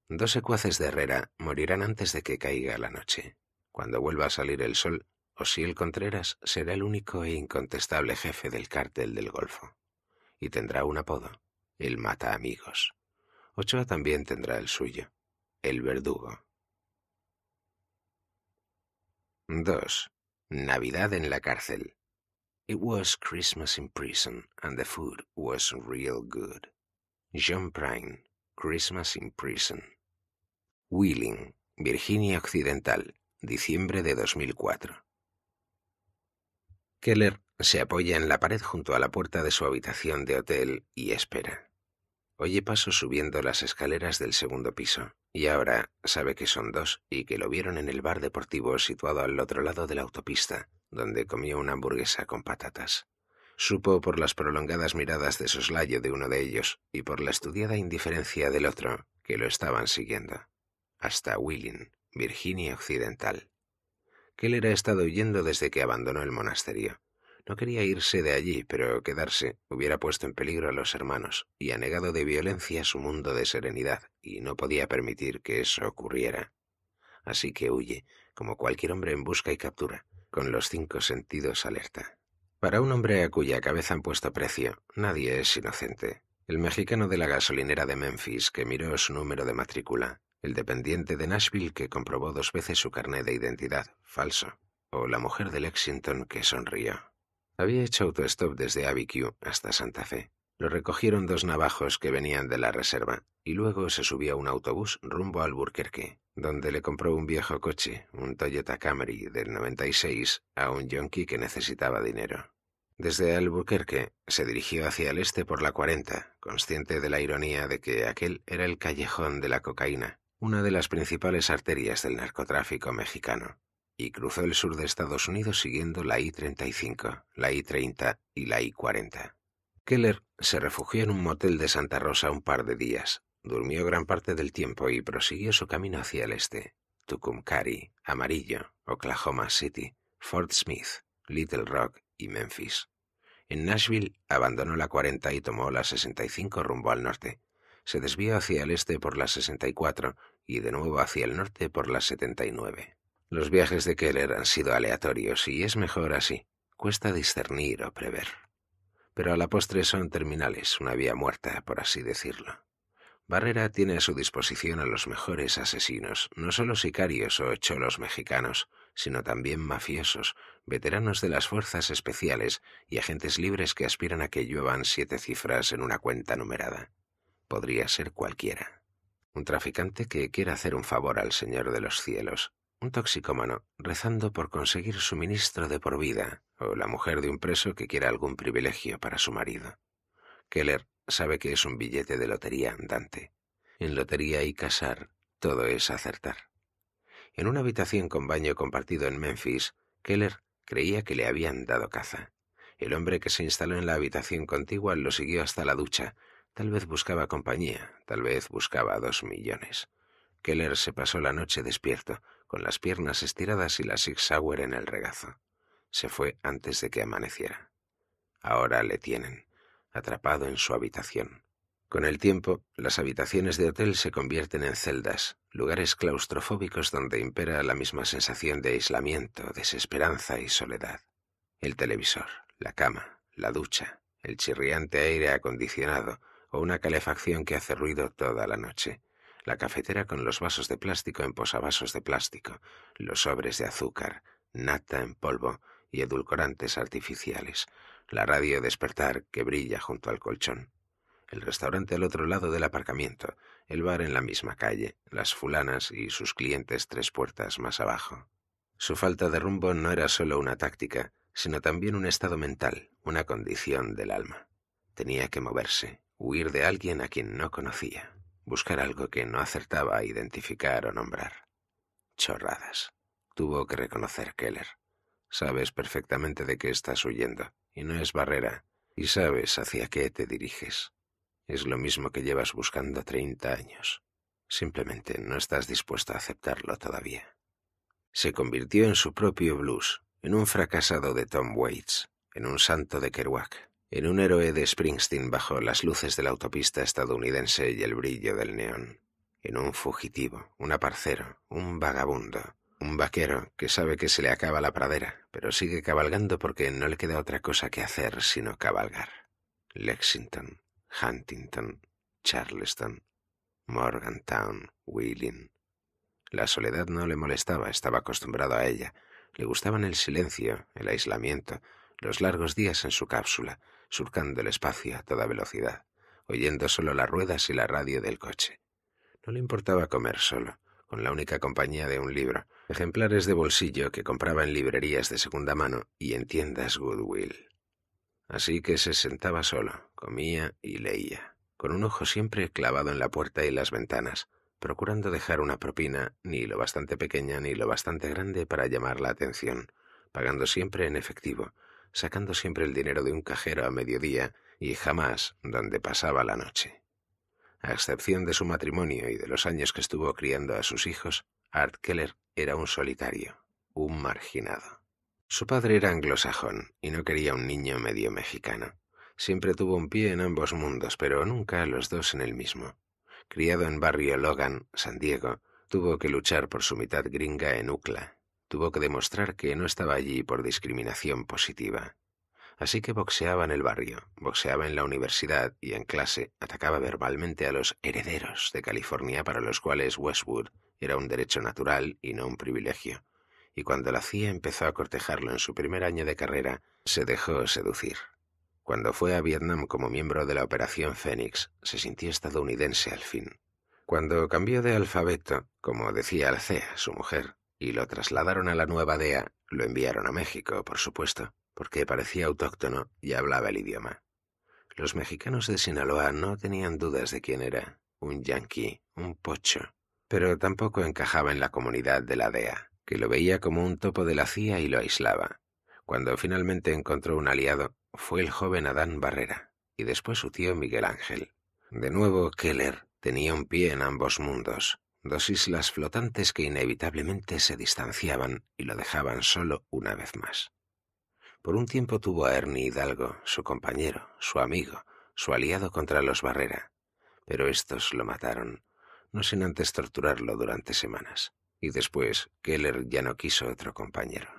Dos secuaces de Herrera morirán antes de que caiga la noche. Cuando vuelva a salir el sol, Osiel Contreras será el único e incontestable jefe del cártel del Golfo. Y tendrá un apodo, el Mata Amigos. Ochoa también tendrá el suyo, el verdugo. 2. Navidad en la cárcel. It was Christmas in prison, and the food was real good. John Prine, Christmas in prison. Wheeling, Virginia Occidental, diciembre de 2004. Keller se apoya en la pared junto a la puerta de su habitación de hotel y espera. Oye paso subiendo las escaleras del segundo piso, y ahora sabe que son dos y que lo vieron en el bar deportivo situado al otro lado de la autopista, donde comió una hamburguesa con patatas. Supo por las prolongadas miradas de soslayo de uno de ellos y por la estudiada indiferencia del otro que lo estaban siguiendo. Hasta Willing, Virginia Occidental. le era estado huyendo desde que abandonó el monasterio, no quería irse de allí, pero quedarse hubiera puesto en peligro a los hermanos y anegado de violencia su mundo de serenidad, y no podía permitir que eso ocurriera. Así que huye, como cualquier hombre en busca y captura, con los cinco sentidos alerta. Para un hombre a cuya cabeza han puesto precio, nadie es inocente. El mexicano de la gasolinera de Memphis que miró su número de matrícula, el dependiente de Nashville que comprobó dos veces su carnet de identidad, falso, o la mujer de Lexington que sonrió. Había hecho autostop desde Abiquiu hasta Santa Fe. Lo recogieron dos navajos que venían de la reserva y luego se subió a un autobús rumbo al Burquerque, donde le compró un viejo coche, un Toyota Camry del 96, a un yonki que necesitaba dinero. Desde Albuquerque se dirigió hacia el este por la cuarenta, consciente de la ironía de que aquel era el callejón de la cocaína, una de las principales arterias del narcotráfico mexicano y cruzó el sur de Estados Unidos siguiendo la I-35, la I-30 y la I-40. Keller se refugió en un motel de Santa Rosa un par de días, durmió gran parte del tiempo y prosiguió su camino hacia el este. Tucumcari, Amarillo, Oklahoma City, Fort Smith, Little Rock y Memphis. En Nashville abandonó la 40 y tomó la 65 rumbo al norte. Se desvió hacia el este por la 64 y de nuevo hacia el norte por la 79. Los viajes de Keller han sido aleatorios y es mejor así. Cuesta discernir o prever. Pero a la postre son terminales, una vía muerta, por así decirlo. Barrera tiene a su disposición a los mejores asesinos, no solo sicarios o cholos mexicanos, sino también mafiosos, veteranos de las fuerzas especiales y agentes libres que aspiran a que lluevan siete cifras en una cuenta numerada. Podría ser cualquiera. Un traficante que quiera hacer un favor al Señor de los Cielos, un toxicómano rezando por conseguir suministro de por vida, o la mujer de un preso que quiera algún privilegio para su marido. Keller sabe que es un billete de lotería andante. En lotería y casar, todo es acertar. En una habitación con baño compartido en Memphis, Keller creía que le habían dado caza. El hombre que se instaló en la habitación contigua lo siguió hasta la ducha. Tal vez buscaba compañía, tal vez buscaba dos millones. Keller se pasó la noche despierto, con las piernas estiradas y la zigzagüer en el regazo. Se fue antes de que amaneciera. Ahora le tienen, atrapado en su habitación. Con el tiempo, las habitaciones de hotel se convierten en celdas, lugares claustrofóbicos donde impera la misma sensación de aislamiento, desesperanza y soledad. El televisor, la cama, la ducha, el chirriante aire acondicionado o una calefacción que hace ruido toda la noche la cafetera con los vasos de plástico en posavasos de plástico, los sobres de azúcar, nata en polvo y edulcorantes artificiales, la radio despertar que brilla junto al colchón, el restaurante al otro lado del aparcamiento, el bar en la misma calle, las fulanas y sus clientes tres puertas más abajo. Su falta de rumbo no era solo una táctica, sino también un estado mental, una condición del alma. Tenía que moverse, huir de alguien a quien no conocía buscar algo que no acertaba a identificar o nombrar. Chorradas. Tuvo que reconocer Keller. Sabes perfectamente de qué estás huyendo, y no es barrera, y sabes hacia qué te diriges. Es lo mismo que llevas buscando treinta años. Simplemente no estás dispuesto a aceptarlo todavía. Se convirtió en su propio blues, en un fracasado de Tom Waits, en un santo de Kerouac en un héroe de Springsteen bajo las luces de la autopista estadounidense y el brillo del neón, en un fugitivo, un aparcero, un vagabundo, un vaquero que sabe que se le acaba la pradera, pero sigue cabalgando porque no le queda otra cosa que hacer sino cabalgar. Lexington, Huntington, Charleston, Morgantown, Wheeling. La soledad no le molestaba, estaba acostumbrado a ella. Le gustaban el silencio, el aislamiento, los largos días en su cápsula, surcando el espacio a toda velocidad, oyendo solo las ruedas y la radio del coche. No le importaba comer solo, con la única compañía de un libro, ejemplares de bolsillo que compraba en librerías de segunda mano y en tiendas Goodwill. Así que se sentaba solo, comía y leía, con un ojo siempre clavado en la puerta y las ventanas, procurando dejar una propina ni lo bastante pequeña ni lo bastante grande para llamar la atención, pagando siempre en efectivo, sacando siempre el dinero de un cajero a mediodía y jamás donde pasaba la noche. A excepción de su matrimonio y de los años que estuvo criando a sus hijos, Art Keller era un solitario, un marginado. Su padre era anglosajón y no quería un niño medio mexicano. Siempre tuvo un pie en ambos mundos, pero nunca los dos en el mismo. Criado en barrio Logan, San Diego, tuvo que luchar por su mitad gringa en UCLA, Tuvo que demostrar que no estaba allí por discriminación positiva. Así que boxeaba en el barrio, boxeaba en la universidad y en clase atacaba verbalmente a los herederos de California para los cuales Westwood era un derecho natural y no un privilegio. Y cuando la hacía empezó a cortejarlo en su primer año de carrera, se dejó seducir. Cuando fue a Vietnam como miembro de la Operación Fénix, se sintió estadounidense al fin. Cuando cambió de alfabeto, como decía Alcea, su mujer, y lo trasladaron a la nueva DEA, lo enviaron a México, por supuesto, porque parecía autóctono y hablaba el idioma. Los mexicanos de Sinaloa no tenían dudas de quién era, un yanqui, un pocho, pero tampoco encajaba en la comunidad de la DEA, que lo veía como un topo de la CIA y lo aislaba. Cuando finalmente encontró un aliado, fue el joven Adán Barrera, y después su tío Miguel Ángel. De nuevo, Keller tenía un pie en ambos mundos, dos islas flotantes que inevitablemente se distanciaban y lo dejaban solo una vez más. Por un tiempo tuvo a Ernie Hidalgo, su compañero, su amigo, su aliado contra los Barrera, pero estos lo mataron, no sin antes torturarlo durante semanas. Y después, Keller ya no quiso otro compañero.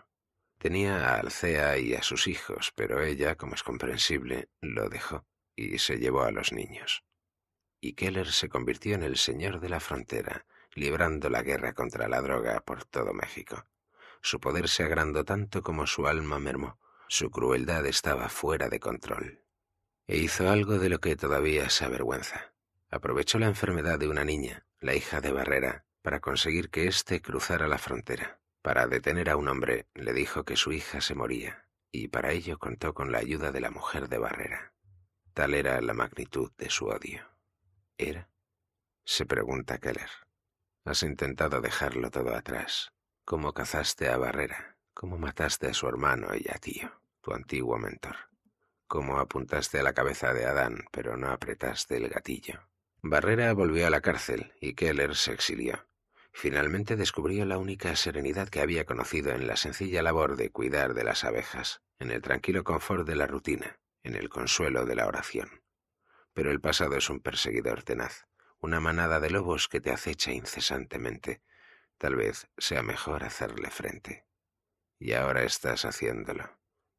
Tenía a Alcea y a sus hijos, pero ella, como es comprensible, lo dejó y se llevó a los niños. Y Keller se convirtió en el señor de la frontera, librando la guerra contra la droga por todo México. Su poder se agrandó tanto como su alma mermó. Su crueldad estaba fuera de control. E hizo algo de lo que todavía se avergüenza. Aprovechó la enfermedad de una niña, la hija de Barrera, para conseguir que éste cruzara la frontera. Para detener a un hombre, le dijo que su hija se moría, y para ello contó con la ayuda de la mujer de Barrera. Tal era la magnitud de su odio. ¿Era? se pregunta Keller. Has intentado dejarlo todo atrás. Cómo cazaste a Barrera, cómo mataste a su hermano y a tío, tu antiguo mentor. Cómo apuntaste a la cabeza de Adán, pero no apretaste el gatillo. Barrera volvió a la cárcel y Keller se exilió. Finalmente descubrió la única serenidad que había conocido en la sencilla labor de cuidar de las abejas, en el tranquilo confort de la rutina, en el consuelo de la oración. Pero el pasado es un perseguidor tenaz una manada de lobos que te acecha incesantemente. Tal vez sea mejor hacerle frente. Y ahora estás haciéndolo.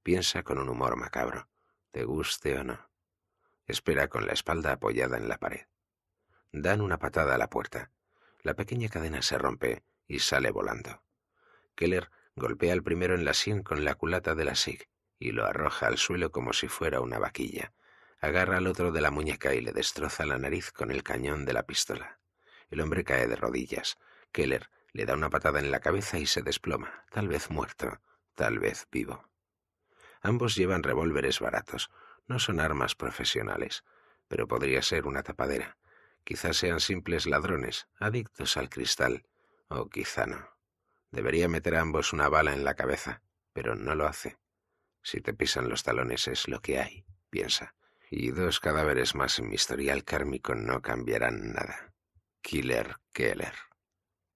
Piensa con un humor macabro, te guste o no. Espera con la espalda apoyada en la pared. Dan una patada a la puerta. La pequeña cadena se rompe y sale volando. Keller golpea al primero en la sien con la culata de la SIG y lo arroja al suelo como si fuera una vaquilla agarra al otro de la muñeca y le destroza la nariz con el cañón de la pistola. El hombre cae de rodillas. Keller le da una patada en la cabeza y se desploma, tal vez muerto, tal vez vivo. Ambos llevan revólveres baratos, no son armas profesionales, pero podría ser una tapadera. Quizás sean simples ladrones, adictos al cristal, o quizá no. Debería meter a ambos una bala en la cabeza, pero no lo hace. Si te pisan los talones es lo que hay, piensa. Y dos cadáveres más en mi historial kármico no cambiarán nada. Killer Keller.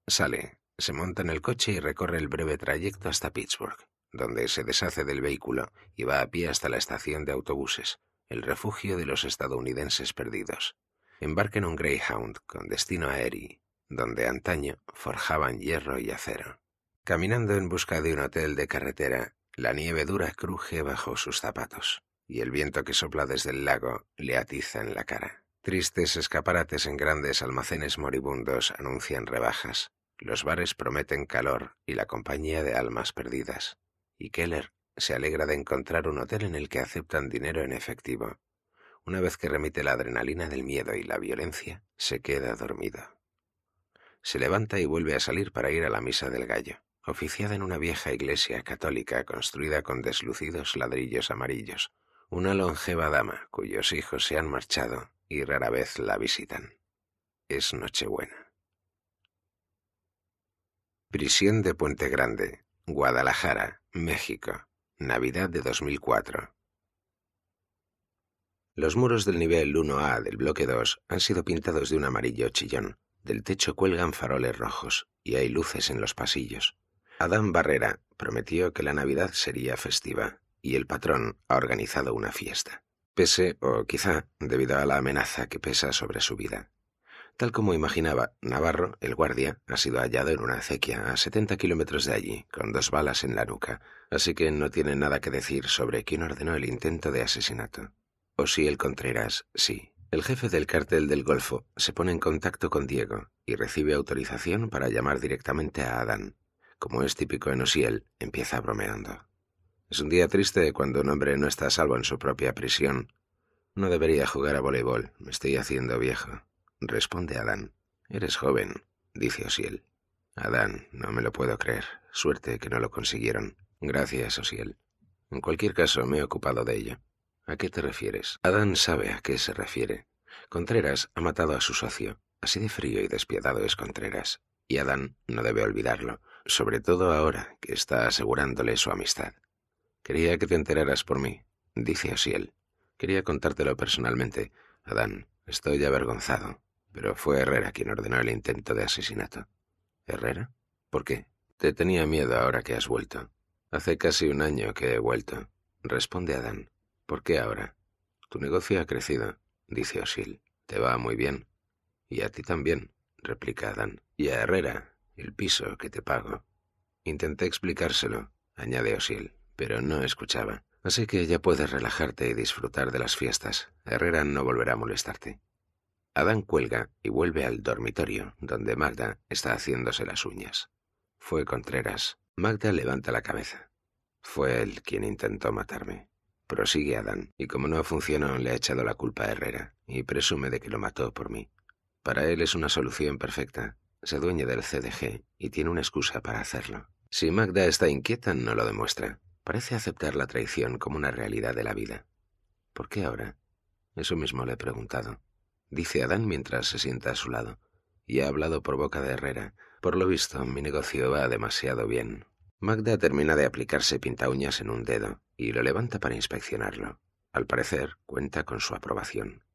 Sale, se monta en el coche y recorre el breve trayecto hasta Pittsburgh, donde se deshace del vehículo y va a pie hasta la estación de autobuses, el refugio de los estadounidenses perdidos. Embarca en un Greyhound con destino a Erie, donde antaño forjaban hierro y acero. Caminando en busca de un hotel de carretera, la nieve dura cruje bajo sus zapatos y el viento que sopla desde el lago le atiza en la cara. Tristes escaparates en grandes almacenes moribundos anuncian rebajas. Los bares prometen calor y la compañía de almas perdidas. Y Keller se alegra de encontrar un hotel en el que aceptan dinero en efectivo. Una vez que remite la adrenalina del miedo y la violencia, se queda dormido. Se levanta y vuelve a salir para ir a la misa del gallo, oficiada en una vieja iglesia católica construida con deslucidos ladrillos amarillos, una longeva dama cuyos hijos se han marchado y rara vez la visitan. Es Nochebuena. Prisión de Puente Grande, Guadalajara, México, Navidad de 2004. Los muros del nivel 1A del bloque 2 han sido pintados de un amarillo chillón. Del techo cuelgan faroles rojos y hay luces en los pasillos. Adán Barrera prometió que la Navidad sería festiva y el patrón ha organizado una fiesta, pese, o quizá, debido a la amenaza que pesa sobre su vida. Tal como imaginaba, Navarro, el guardia, ha sido hallado en una acequia a 70 kilómetros de allí, con dos balas en la nuca, así que no tiene nada que decir sobre quién ordenó el intento de asesinato. O si el Contreras, sí. El jefe del cartel del Golfo se pone en contacto con Diego y recibe autorización para llamar directamente a Adán. Como es típico en Osiel, empieza bromeando. Es un día triste cuando un hombre no está salvo en su propia prisión. No debería jugar a voleibol, me estoy haciendo viejo. Responde Adán. Eres joven, dice Osiel. Adán, no me lo puedo creer. Suerte que no lo consiguieron. Gracias, Osiel. En cualquier caso, me he ocupado de ello. ¿A qué te refieres? Adán sabe a qué se refiere. Contreras ha matado a su socio. Así de frío y despiadado es Contreras. Y Adán no debe olvidarlo, sobre todo ahora que está asegurándole su amistad. Quería que te enteraras por mí, dice Osiel. Quería contártelo personalmente. Adán, estoy avergonzado. Pero fue Herrera quien ordenó el intento de asesinato. ¿Herrera? ¿Por qué? Te tenía miedo ahora que has vuelto. Hace casi un año que he vuelto. Responde Adán. ¿Por qué ahora? Tu negocio ha crecido, dice Osil. Te va muy bien. Y a ti también, replica Adán. Y a Herrera, el piso que te pago. Intenté explicárselo, añade Osil pero no escuchaba. Así que ya puedes relajarte y disfrutar de las fiestas. Herrera no volverá a molestarte. Adán cuelga y vuelve al dormitorio, donde Magda está haciéndose las uñas. Fue Contreras. Magda levanta la cabeza. Fue él quien intentó matarme. Prosigue Adán, y como no ha funcionado le ha echado la culpa a Herrera, y presume de que lo mató por mí. Para él es una solución perfecta. Se dueña del CDG y tiene una excusa para hacerlo. Si Magda está inquieta, no lo demuestra. Parece aceptar la traición como una realidad de la vida. ¿Por qué ahora? Eso mismo le he preguntado. Dice Adán mientras se sienta a su lado. Y ha hablado por boca de Herrera. Por lo visto, mi negocio va demasiado bien. Magda termina de aplicarse uñas en un dedo y lo levanta para inspeccionarlo. Al parecer, cuenta con su aprobación.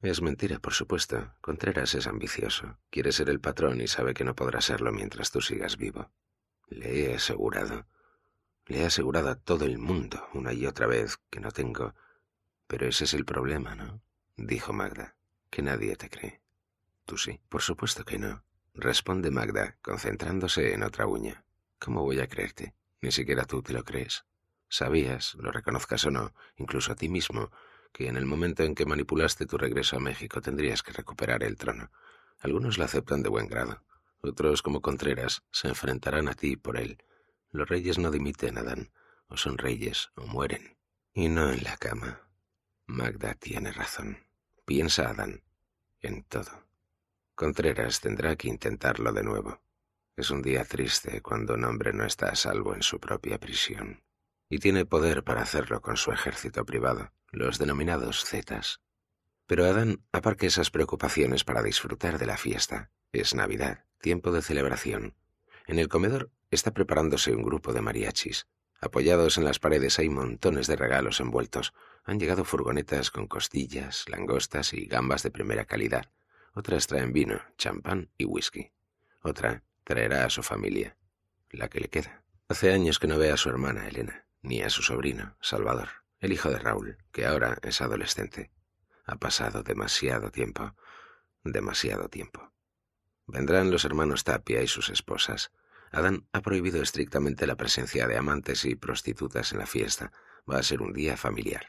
Es mentira, por supuesto. Contreras es ambicioso. Quiere ser el patrón y sabe que no podrá serlo mientras tú sigas vivo. Le he asegurado. Le he asegurado a todo el mundo una y otra vez que no tengo. Pero ese es el problema, ¿no? dijo Magda, que nadie te cree. ¿Tú sí? Por supuesto que no, responde Magda, concentrándose en otra uña. ¿Cómo voy a creerte? Ni siquiera tú te lo crees. Sabías, lo reconozcas o no, incluso a ti mismo, que en el momento en que manipulaste tu regreso a México tendrías que recuperar el trono. Algunos lo aceptan de buen grado, otros, como Contreras, se enfrentarán a ti por él. Los reyes no dimiten, Adán. O son reyes o mueren. Y no en la cama. Magda tiene razón. Piensa, Adán, en todo. Contreras tendrá que intentarlo de nuevo. Es un día triste cuando un hombre no está a salvo en su propia prisión. Y tiene poder para hacerlo con su ejército privado, los denominados Zetas. Pero Adán aparca esas preocupaciones para disfrutar de la fiesta. Es Navidad, tiempo de celebración, en el comedor está preparándose un grupo de mariachis. Apoyados en las paredes hay montones de regalos envueltos. Han llegado furgonetas con costillas, langostas y gambas de primera calidad. Otras traen vino, champán y whisky. Otra traerá a su familia, la que le queda. Hace años que no ve a su hermana Elena, ni a su sobrino, Salvador, el hijo de Raúl, que ahora es adolescente. Ha pasado demasiado tiempo, demasiado tiempo. Vendrán los hermanos Tapia y sus esposas. Adán ha prohibido estrictamente la presencia de amantes y prostitutas en la fiesta. Va a ser un día familiar.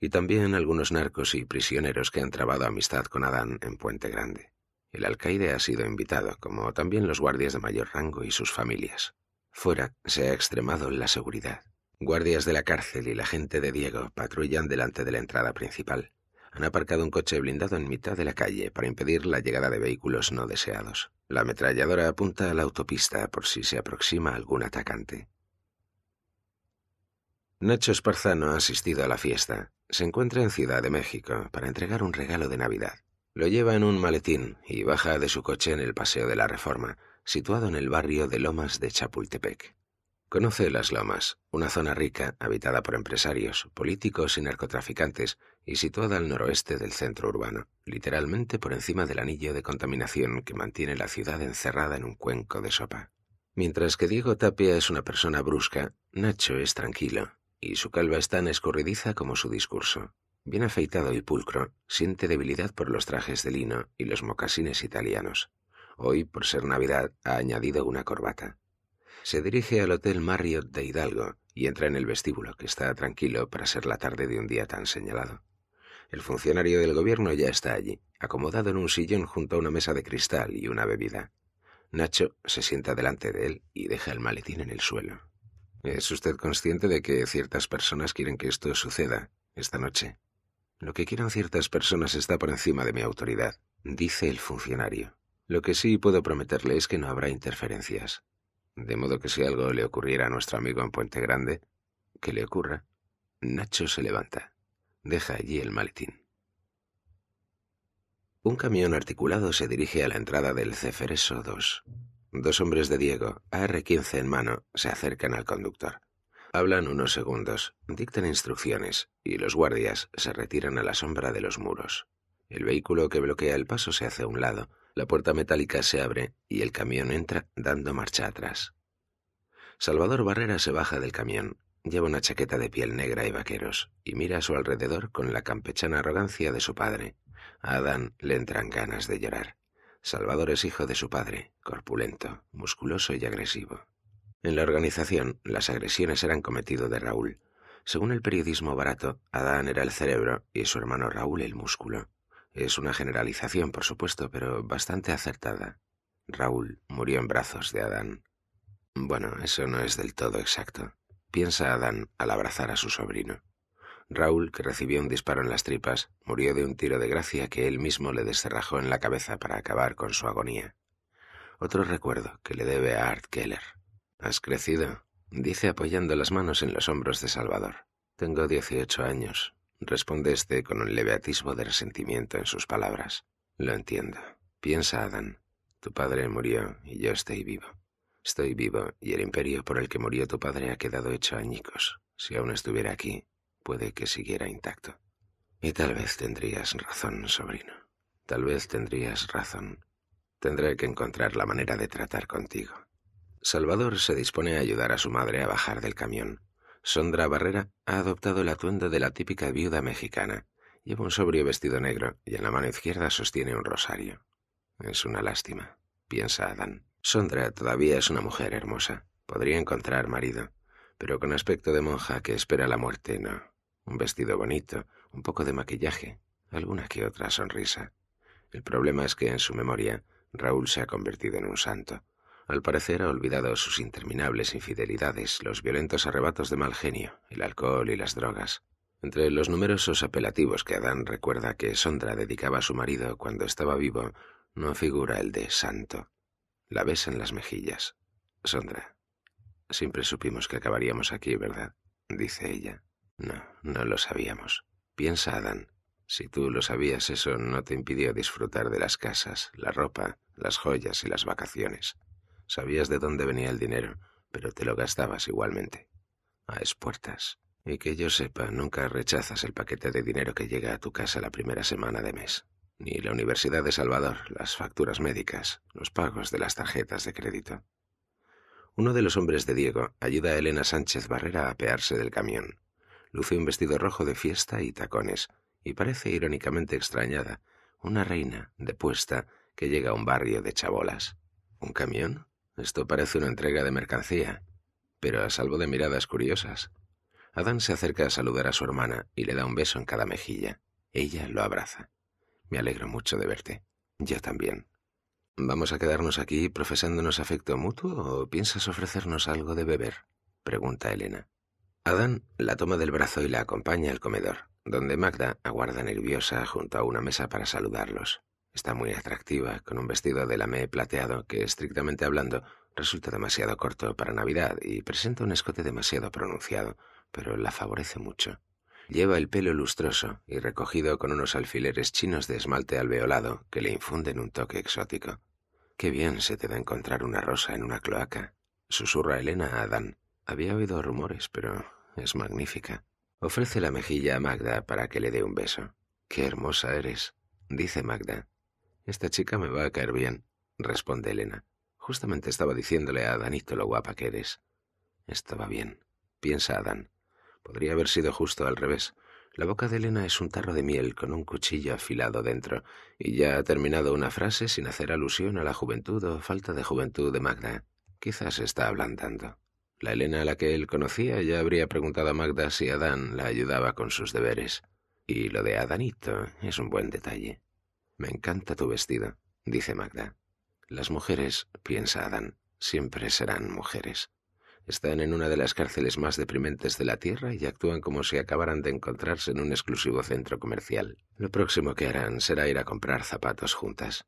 Y también algunos narcos y prisioneros que han trabado amistad con Adán en Puente Grande. El alcaide ha sido invitado, como también los guardias de mayor rango y sus familias. Fuera se ha extremado la seguridad. Guardias de la cárcel y la gente de Diego patrullan delante de la entrada principal. Han aparcado un coche blindado en mitad de la calle para impedir la llegada de vehículos no deseados. La ametralladora apunta a la autopista por si se aproxima algún atacante. Nacho Esparzano ha asistido a la fiesta. Se encuentra en Ciudad de México para entregar un regalo de Navidad. Lo lleva en un maletín y baja de su coche en el Paseo de la Reforma, situado en el barrio de Lomas de Chapultepec. Conoce Las Lomas, una zona rica habitada por empresarios, políticos y narcotraficantes y situada al noroeste del centro urbano, literalmente por encima del anillo de contaminación que mantiene la ciudad encerrada en un cuenco de sopa. Mientras que Diego Tapia es una persona brusca, Nacho es tranquilo, y su calva es tan escurridiza como su discurso. Bien afeitado y pulcro, siente debilidad por los trajes de lino y los mocasines italianos. Hoy, por ser Navidad, ha añadido una corbata. Se dirige al Hotel Marriott de Hidalgo y entra en el vestíbulo, que está tranquilo para ser la tarde de un día tan señalado. El funcionario del gobierno ya está allí, acomodado en un sillón junto a una mesa de cristal y una bebida. Nacho se sienta delante de él y deja el maletín en el suelo. ¿Es usted consciente de que ciertas personas quieren que esto suceda esta noche? Lo que quieran ciertas personas está por encima de mi autoridad, dice el funcionario. Lo que sí puedo prometerle es que no habrá interferencias. De modo que si algo le ocurriera a nuestro amigo en Puente Grande, que le ocurra, Nacho se levanta, deja allí el maletín. Un camión articulado se dirige a la entrada del Cefereso 2. Dos hombres de Diego, AR-15 en mano, se acercan al conductor. Hablan unos segundos, dictan instrucciones, y los guardias se retiran a la sombra de los muros. El vehículo que bloquea el paso se hace a un lado, la puerta metálica se abre y el camión entra dando marcha atrás. Salvador Barrera se baja del camión, lleva una chaqueta de piel negra y vaqueros, y mira a su alrededor con la campechana arrogancia de su padre. A Adán le entran ganas de llorar. Salvador es hijo de su padre, corpulento, musculoso y agresivo. En la organización, las agresiones eran cometido de Raúl. Según el periodismo barato, Adán era el cerebro y su hermano Raúl el músculo. Es una generalización, por supuesto, pero bastante acertada. Raúl murió en brazos de Adán. Bueno, eso no es del todo exacto, piensa Adán al abrazar a su sobrino. Raúl, que recibió un disparo en las tripas, murió de un tiro de gracia que él mismo le descerrajó en la cabeza para acabar con su agonía. Otro recuerdo que le debe a Art Keller. Has crecido, dice apoyando las manos en los hombros de Salvador. Tengo dieciocho años, responde este con un leve atisbo de resentimiento en sus palabras. Lo entiendo. Piensa, Adán. Tu padre murió y yo estoy vivo. Estoy vivo y el imperio por el que murió tu padre ha quedado hecho añicos. Si aún estuviera aquí, puede que siguiera intacto. Y tal vez tendrías razón, sobrino. Tal vez tendrías razón. Tendré que encontrar la manera de tratar contigo. Salvador se dispone a ayudar a su madre a bajar del camión. Sondra Barrera ha adoptado la atuendo de la típica viuda mexicana. Lleva un sobrio vestido negro y en la mano izquierda sostiene un rosario. Es una lástima, piensa Adán. Sondra todavía es una mujer hermosa. Podría encontrar marido, pero con aspecto de monja que espera la muerte, no. Un vestido bonito, un poco de maquillaje, alguna que otra sonrisa. El problema es que en su memoria Raúl se ha convertido en un santo. Al parecer ha olvidado sus interminables infidelidades, los violentos arrebatos de mal genio, el alcohol y las drogas. Entre los numerosos apelativos que Adán recuerda que Sondra dedicaba a su marido cuando estaba vivo, no figura el de santo. La besa en las mejillas. Sondra, siempre supimos que acabaríamos aquí, ¿verdad? dice ella. No, no lo sabíamos. Piensa, Adán, si tú lo sabías, eso no te impidió disfrutar de las casas, la ropa, las joyas y las vacaciones. Sabías de dónde venía el dinero, pero te lo gastabas igualmente. A espuertas. Y que yo sepa, nunca rechazas el paquete de dinero que llega a tu casa la primera semana de mes. Ni la Universidad de Salvador, las facturas médicas, los pagos de las tarjetas de crédito. Uno de los hombres de Diego ayuda a Elena Sánchez Barrera a apearse del camión. Luce un vestido rojo de fiesta y tacones, y parece irónicamente extrañada, una reina, depuesta, que llega a un barrio de chabolas. ¿Un camión? Esto parece una entrega de mercancía, pero a salvo de miradas curiosas. Adán se acerca a saludar a su hermana y le da un beso en cada mejilla. Ella lo abraza. Me alegro mucho de verte. Yo también. ¿Vamos a quedarnos aquí profesándonos afecto mutuo o piensas ofrecernos algo de beber? pregunta Elena. Adán la toma del brazo y la acompaña al comedor, donde Magda aguarda nerviosa junto a una mesa para saludarlos. Está muy atractiva, con un vestido de lamé plateado que, estrictamente hablando, resulta demasiado corto para Navidad y presenta un escote demasiado pronunciado, pero la favorece mucho. Lleva el pelo lustroso y recogido con unos alfileres chinos de esmalte alveolado que le infunden un toque exótico. Qué bien se te da encontrar una rosa en una cloaca, susurra Elena a Adán. Había oído rumores, pero es magnífica. Ofrece la mejilla a Magda para que le dé un beso. Qué hermosa eres, dice Magda. Esta chica me va a caer bien, responde Elena. Justamente estaba diciéndole a Adanito lo guapa que eres. Estaba bien, piensa Adán. Podría haber sido justo al revés. La boca de Elena es un tarro de miel con un cuchillo afilado dentro, y ya ha terminado una frase sin hacer alusión a la juventud o falta de juventud de Magda. Quizás está ablandando. La Elena a la que él conocía ya habría preguntado a Magda si Adán la ayudaba con sus deberes. Y lo de Adanito es un buen detalle. Me encanta tu vestido, dice Magda. Las mujeres, piensa Adán, siempre serán mujeres. Están en una de las cárceles más deprimentes de la Tierra y actúan como si acabaran de encontrarse en un exclusivo centro comercial. Lo próximo que harán será ir a comprar zapatos juntas.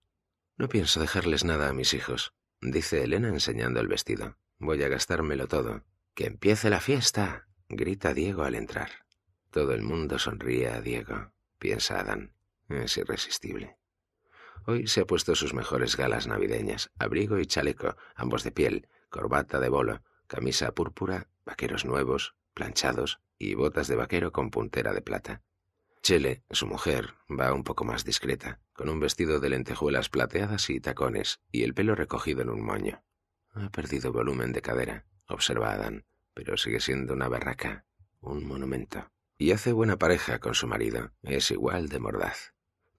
No pienso dejarles nada a mis hijos, dice Elena enseñando el vestido. Voy a gastármelo todo. ¡Que empiece la fiesta! grita Diego al entrar. Todo el mundo sonríe a Diego, piensa Adán. Es irresistible. Hoy se ha puesto sus mejores galas navideñas, abrigo y chaleco, ambos de piel, corbata de bolo, camisa púrpura, vaqueros nuevos, planchados y botas de vaquero con puntera de plata. Chele, su mujer, va un poco más discreta, con un vestido de lentejuelas plateadas y tacones, y el pelo recogido en un moño. Ha perdido volumen de cadera, observa Adán, pero sigue siendo una barraca, un monumento. Y hace buena pareja con su marido, es igual de mordaz.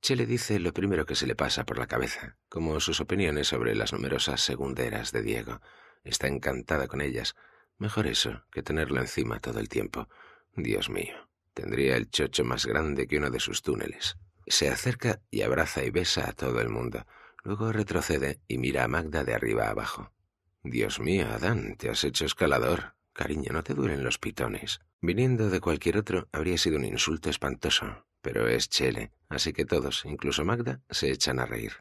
Che le dice lo primero que se le pasa por la cabeza, como sus opiniones sobre las numerosas segunderas de Diego. Está encantada con ellas. Mejor eso que tenerlo encima todo el tiempo. Dios mío, tendría el chocho más grande que uno de sus túneles. Se acerca y abraza y besa a todo el mundo. Luego retrocede y mira a Magda de arriba abajo. Dios mío, Adán, te has hecho escalador. Cariño, no te duelen los pitones. Viniendo de cualquier otro, habría sido un insulto espantoso. Pero es Chele, así que todos, incluso Magda, se echan a reír.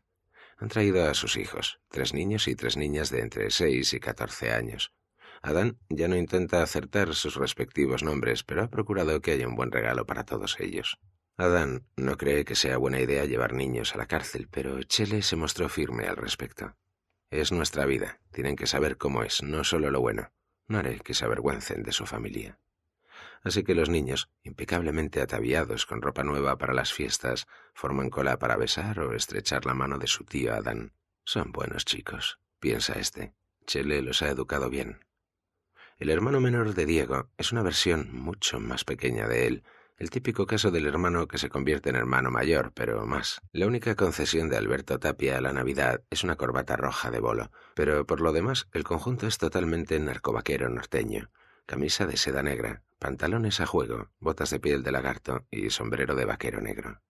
Han traído a sus hijos, tres niños y tres niñas de entre seis y 14 años. Adán ya no intenta acertar sus respectivos nombres, pero ha procurado que haya un buen regalo para todos ellos. Adán no cree que sea buena idea llevar niños a la cárcel, pero Chele se mostró firme al respecto. Es nuestra vida, tienen que saber cómo es, no solo lo bueno. No haré que se avergüencen de su familia. Así que los niños, impecablemente ataviados con ropa nueva para las fiestas, forman cola para besar o estrechar la mano de su tío Adán. Son buenos chicos, piensa este. Chele los ha educado bien. El hermano menor de Diego es una versión mucho más pequeña de él, el típico caso del hermano que se convierte en hermano mayor, pero más. La única concesión de Alberto Tapia a la Navidad es una corbata roja de bolo, pero por lo demás el conjunto es totalmente narcovaquero norteño. Camisa de seda negra, pantalones a juego, botas de piel de lagarto y sombrero de vaquero negro.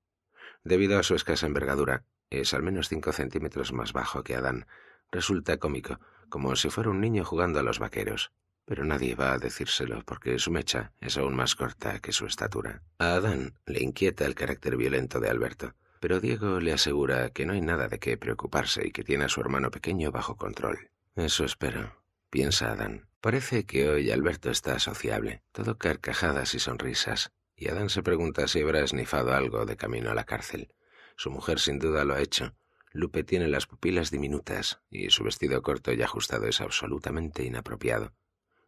Debido a su escasa envergadura, es al menos cinco centímetros más bajo que Adán. Resulta cómico, como si fuera un niño jugando a los vaqueros. Pero nadie va a decírselo porque su mecha es aún más corta que su estatura. A Adán le inquieta el carácter violento de Alberto, pero Diego le asegura que no hay nada de qué preocuparse y que tiene a su hermano pequeño bajo control. Eso espero, piensa Adán. Parece que hoy Alberto está sociable, todo carcajadas y sonrisas, y Adán se pregunta si habrá esnifado algo de camino a la cárcel. Su mujer sin duda lo ha hecho. Lupe tiene las pupilas diminutas y su vestido corto y ajustado es absolutamente inapropiado.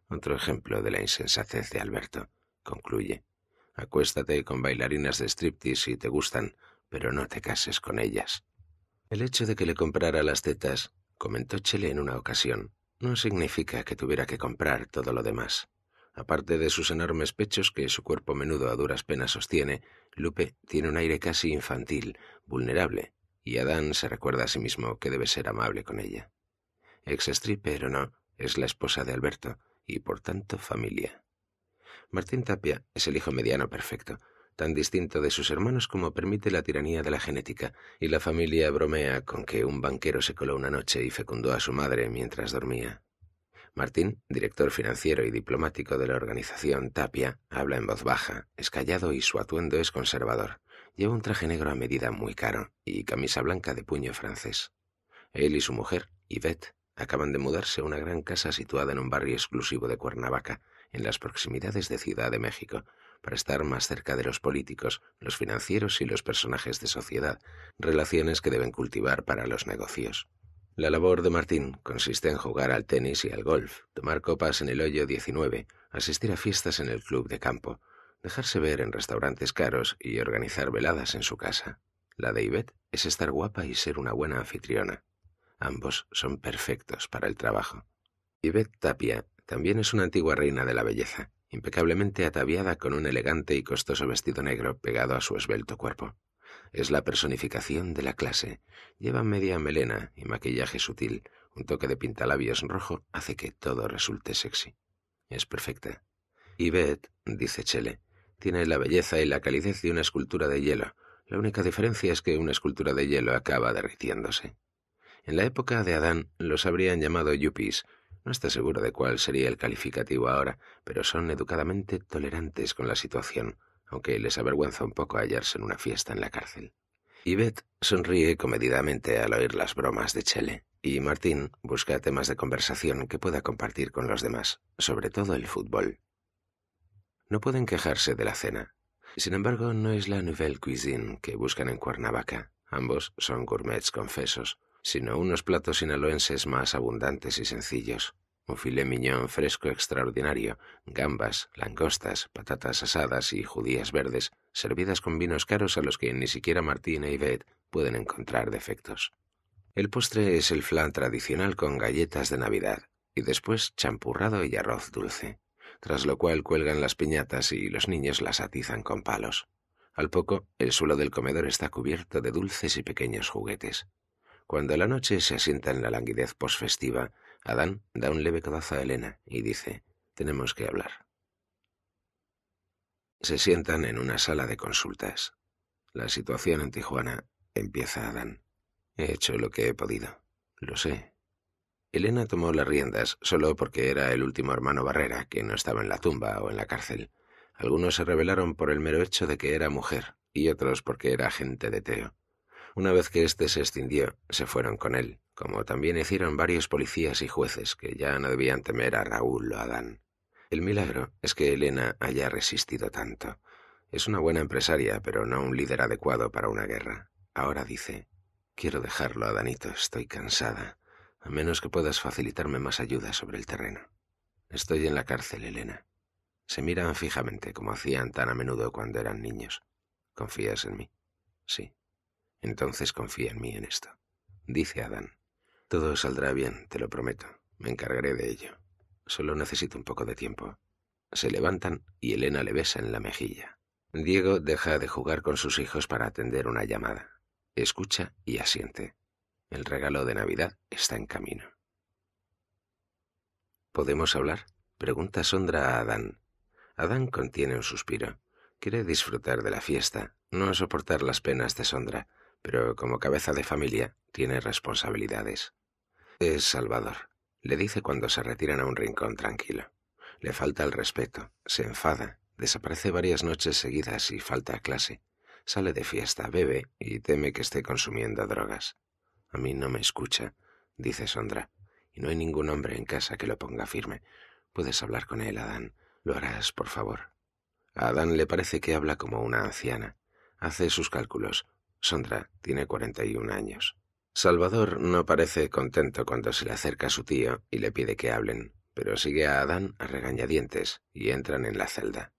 Otro ejemplo de la insensatez de Alberto, concluye. Acuéstate con bailarinas de striptease si te gustan, pero no te cases con ellas. El hecho de que le comprara las tetas, comentó Chele en una ocasión, no significa que tuviera que comprar todo lo demás. Aparte de sus enormes pechos que su cuerpo menudo a duras penas sostiene, Lupe tiene un aire casi infantil, vulnerable, y Adán se recuerda a sí mismo que debe ser amable con ella. Ex stripper o no, es la esposa de Alberto, y por tanto familia. Martín Tapia es el hijo mediano perfecto, tan distinto de sus hermanos como permite la tiranía de la genética, y la familia bromea con que un banquero se coló una noche y fecundó a su madre mientras dormía. Martín, director financiero y diplomático de la organización Tapia, habla en voz baja, es callado y su atuendo es conservador. Lleva un traje negro a medida muy caro y camisa blanca de puño francés. Él y su mujer, Yvette, acaban de mudarse a una gran casa situada en un barrio exclusivo de Cuernavaca, en las proximidades de Ciudad de México, para estar más cerca de los políticos, los financieros y los personajes de sociedad, relaciones que deben cultivar para los negocios. La labor de Martín consiste en jugar al tenis y al golf, tomar copas en el hoyo 19, asistir a fiestas en el club de campo, dejarse ver en restaurantes caros y organizar veladas en su casa. La de Ivette es estar guapa y ser una buena anfitriona. Ambos son perfectos para el trabajo. Ivette Tapia también es una antigua reina de la belleza impecablemente ataviada con un elegante y costoso vestido negro pegado a su esbelto cuerpo. Es la personificación de la clase. Lleva media melena y maquillaje sutil. Un toque de pintalabios rojo hace que todo resulte sexy. Es perfecta. Yvette, dice Chele, tiene la belleza y la calidez de una escultura de hielo. La única diferencia es que una escultura de hielo acaba derritiéndose. En la época de Adán los habrían llamado yuppies, no está seguro de cuál sería el calificativo ahora, pero son educadamente tolerantes con la situación, aunque les avergüenza un poco hallarse en una fiesta en la cárcel. Yvette sonríe comedidamente al oír las bromas de Chele, y Martín busca temas de conversación que pueda compartir con los demás, sobre todo el fútbol. No pueden quejarse de la cena. Sin embargo, no es la nouvelle cuisine que buscan en Cuernavaca. Ambos son gourmets confesos, sino unos platos sinaloenses más abundantes y sencillos. Un filé miñón fresco extraordinario, gambas, langostas, patatas asadas y judías verdes, servidas con vinos caros a los que ni siquiera Martín e y Bet pueden encontrar defectos. El postre es el flan tradicional con galletas de Navidad, y después champurrado y arroz dulce, tras lo cual cuelgan las piñatas y los niños las atizan con palos. Al poco, el suelo del comedor está cubierto de dulces y pequeños juguetes. Cuando la noche se asienta en la languidez posfestiva, Adán da un leve codazo a Elena y dice, tenemos que hablar. Se sientan en una sala de consultas. La situación en Tijuana empieza Adán. He hecho lo que he podido. Lo sé. Elena tomó las riendas solo porque era el último hermano Barrera que no estaba en la tumba o en la cárcel. Algunos se rebelaron por el mero hecho de que era mujer y otros porque era gente de Teo. Una vez que éste se escindió, se fueron con él, como también hicieron varios policías y jueces que ya no debían temer a Raúl o Adán. El milagro es que Elena haya resistido tanto. Es una buena empresaria, pero no un líder adecuado para una guerra. Ahora dice, quiero dejarlo, Adanito, estoy cansada, a menos que puedas facilitarme más ayuda sobre el terreno. Estoy en la cárcel, Elena. Se miran fijamente, como hacían tan a menudo cuando eran niños. ¿Confías en mí? Sí. Entonces confía en mí en esto. Dice Adán, todo saldrá bien, te lo prometo, me encargaré de ello. Solo necesito un poco de tiempo. Se levantan y Elena le besa en la mejilla. Diego deja de jugar con sus hijos para atender una llamada. Escucha y asiente. El regalo de Navidad está en camino. ¿Podemos hablar? Pregunta Sondra a Adán. Adán contiene un suspiro. Quiere disfrutar de la fiesta, no soportar las penas de Sondra, pero como cabeza de familia tiene responsabilidades. Es Salvador. Le dice cuando se retiran a un rincón tranquilo. Le falta el respeto, se enfada, desaparece varias noches seguidas y falta a clase. Sale de fiesta, bebe y teme que esté consumiendo drogas. A mí no me escucha, dice Sondra, y no hay ningún hombre en casa que lo ponga firme. Puedes hablar con él, Adán. Lo harás, por favor. A Adán le parece que habla como una anciana. Hace sus cálculos, Sondra tiene un años. Salvador no parece contento cuando se le acerca a su tío y le pide que hablen, pero sigue a Adán a regañadientes y entran en la celda.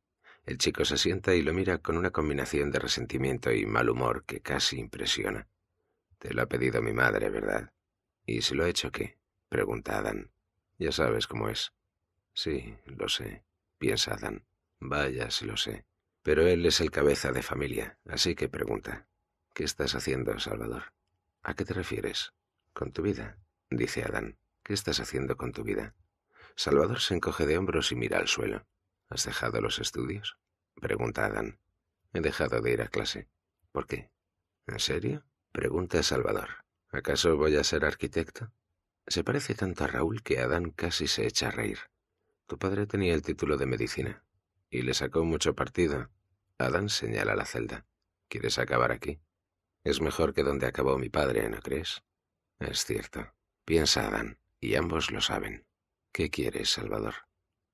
El chico se sienta y lo mira con una combinación de resentimiento y mal humor que casi impresiona. Te lo ha pedido mi madre, ¿verdad? ¿Y si lo ha hecho qué? pregunta Adán. Ya sabes cómo es. Sí, lo sé, piensa Adán. Vaya si lo sé. Pero él es el cabeza de familia, así que pregunta. ¿Qué estás haciendo, Salvador? ¿A qué te refieres? Con tu vida, dice Adán. ¿Qué estás haciendo con tu vida? Salvador se encoge de hombros y mira al suelo. ¿Has dejado los estudios? pregunta Adán. He dejado de ir a clase. ¿Por qué? ¿En serio? pregunta Salvador. ¿Acaso voy a ser arquitecto? Se parece tanto a Raúl que Adán casi se echa a reír. Tu padre tenía el título de medicina y le sacó mucho partido. Adán señala la celda. ¿Quieres acabar aquí? Es mejor que donde acabó mi padre, ¿no crees? Es cierto. Piensa Adán, y ambos lo saben. ¿Qué quieres, Salvador?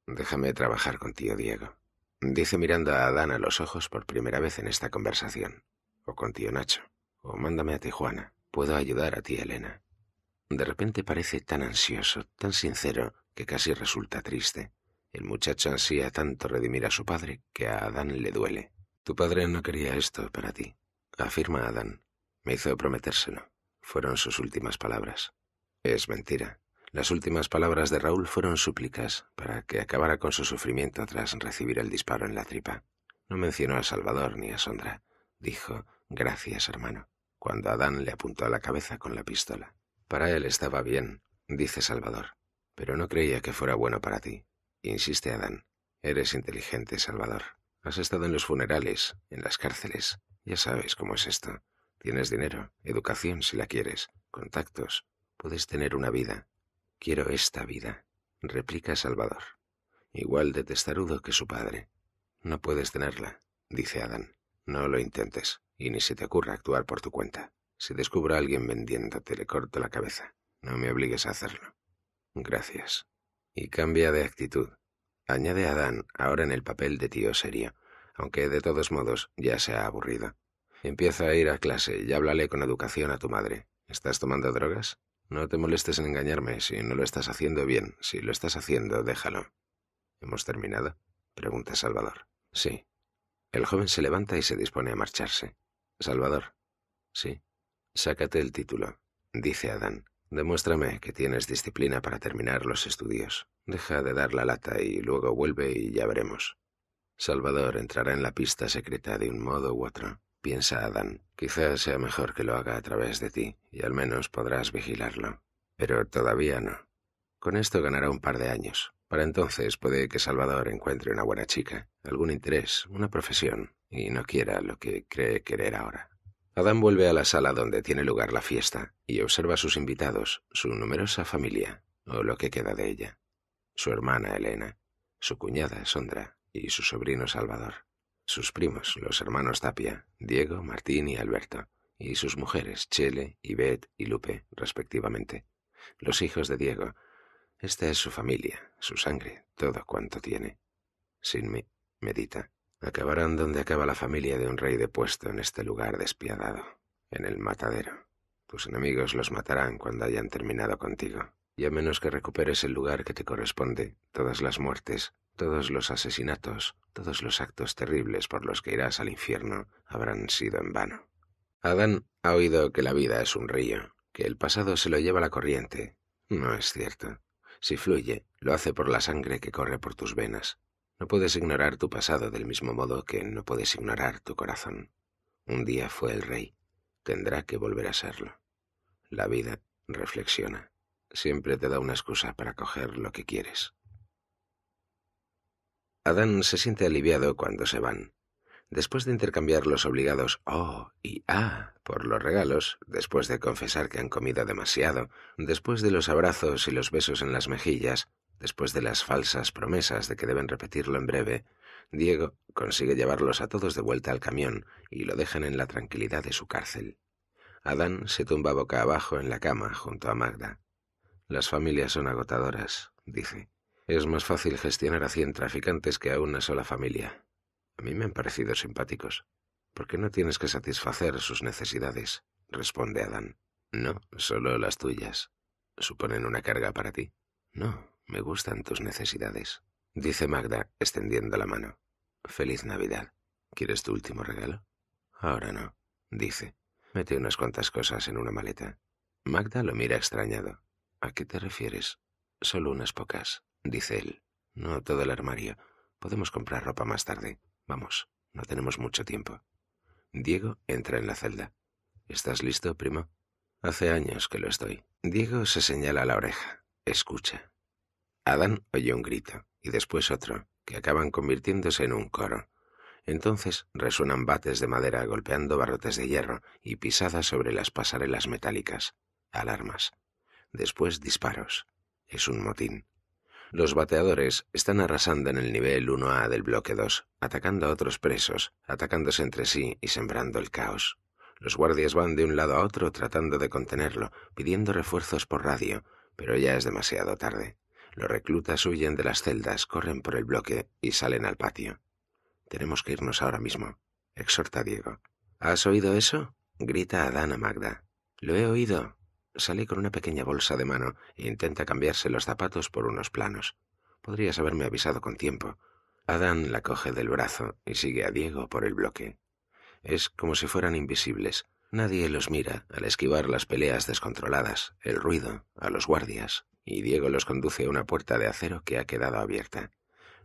Déjame trabajar con tío Diego. Dice mirando a Adán a los ojos por primera vez en esta conversación. O con tío Nacho. O mándame a Tijuana. Puedo ayudar a ti, Elena. De repente parece tan ansioso, tan sincero, que casi resulta triste. El muchacho ansía tanto redimir a su padre que a Adán le duele. Tu padre no quería esto para ti, afirma Adán. Me hizo prometérselo. Fueron sus últimas palabras. Es mentira. Las últimas palabras de Raúl fueron súplicas para que acabara con su sufrimiento tras recibir el disparo en la tripa. No mencionó a Salvador ni a Sondra. Dijo, gracias, hermano, cuando Adán le apuntó a la cabeza con la pistola. Para él estaba bien, dice Salvador, pero no creía que fuera bueno para ti. Insiste Adán. Eres inteligente, Salvador. Has estado en los funerales, en las cárceles. Ya sabes cómo es esto. Tienes dinero, educación si la quieres, contactos. Puedes tener una vida. Quiero esta vida, replica Salvador, igual de testarudo que su padre. No puedes tenerla, dice Adán. No lo intentes, y ni se te ocurra actuar por tu cuenta. Si descubro a alguien vendiéndote, le corto la cabeza. No me obligues a hacerlo. Gracias. Y cambia de actitud. Añade Adán, ahora en el papel de tío serio, aunque de todos modos ya se ha aburrido. Empieza a ir a clase y háblale con educación a tu madre. ¿Estás tomando drogas? No te molestes en engañarme. Si no lo estás haciendo bien, si lo estás haciendo, déjalo. ¿Hemos terminado? Pregunta Salvador. Sí. El joven se levanta y se dispone a marcharse. Salvador. Sí. Sácate el título, dice Adán. Demuéstrame que tienes disciplina para terminar los estudios. Deja de dar la lata y luego vuelve y ya veremos. Salvador entrará en la pista secreta de un modo u otro piensa Adán. Quizás sea mejor que lo haga a través de ti, y al menos podrás vigilarlo. Pero todavía no. Con esto ganará un par de años. Para entonces puede que Salvador encuentre una buena chica, algún interés, una profesión, y no quiera lo que cree querer ahora. Adán vuelve a la sala donde tiene lugar la fiesta y observa a sus invitados, su numerosa familia, o lo que queda de ella, su hermana Elena, su cuñada Sondra y su sobrino Salvador sus primos, los hermanos Tapia, Diego, Martín y Alberto, y sus mujeres, Chele, Ivette y Lupe, respectivamente. Los hijos de Diego. Esta es su familia, su sangre, todo cuanto tiene. Sin mí, medita, acabarán donde acaba la familia de un rey depuesto en este lugar despiadado, en el matadero. Tus enemigos los matarán cuando hayan terminado contigo. Y a menos que recuperes el lugar que te corresponde, todas las muertes todos los asesinatos, todos los actos terribles por los que irás al infierno habrán sido en vano. Adán ha oído que la vida es un río, que el pasado se lo lleva la corriente. No es cierto. Si fluye, lo hace por la sangre que corre por tus venas. No puedes ignorar tu pasado del mismo modo que no puedes ignorar tu corazón. Un día fue el rey, tendrá que volver a serlo. La vida, reflexiona, siempre te da una excusa para coger lo que quieres. Adán se siente aliviado cuando se van. Después de intercambiar los obligados oh y ah por los regalos, después de confesar que han comido demasiado, después de los abrazos y los besos en las mejillas, después de las falsas promesas de que deben repetirlo en breve, Diego consigue llevarlos a todos de vuelta al camión y lo dejan en la tranquilidad de su cárcel. Adán se tumba boca abajo en la cama junto a Magda. Las familias son agotadoras, dice. Es más fácil gestionar a cien traficantes que a una sola familia. A mí me han parecido simpáticos. ¿Por qué no tienes que satisfacer sus necesidades? responde Adán. No, solo las tuyas. ¿Suponen una carga para ti? No, me gustan tus necesidades, dice Magda, extendiendo la mano. Feliz Navidad. ¿Quieres tu último regalo? Ahora no, dice. Mete unas cuantas cosas en una maleta. Magda lo mira extrañado. ¿A qué te refieres? Solo unas pocas dice él. No todo el armario. Podemos comprar ropa más tarde. Vamos, no tenemos mucho tiempo. Diego entra en la celda. ¿Estás listo, primo? Hace años que lo estoy. Diego se señala la oreja. Escucha. Adán oye un grito, y después otro, que acaban convirtiéndose en un coro. Entonces resuenan bates de madera golpeando barrotes de hierro y pisadas sobre las pasarelas metálicas. Alarmas. Después disparos. Es un motín. Los bateadores están arrasando en el nivel 1A del bloque 2, atacando a otros presos, atacándose entre sí y sembrando el caos. Los guardias van de un lado a otro tratando de contenerlo, pidiendo refuerzos por radio, pero ya es demasiado tarde. Los reclutas huyen de las celdas, corren por el bloque y salen al patio. Tenemos que irnos ahora mismo, exhorta Diego. ¿Has oído eso? grita Adán a Magda. Lo he oído, Sale con una pequeña bolsa de mano e intenta cambiarse los zapatos por unos planos. Podrías haberme avisado con tiempo. Adán la coge del brazo y sigue a Diego por el bloque. Es como si fueran invisibles. Nadie los mira al esquivar las peleas descontroladas, el ruido, a los guardias, y Diego los conduce a una puerta de acero que ha quedado abierta.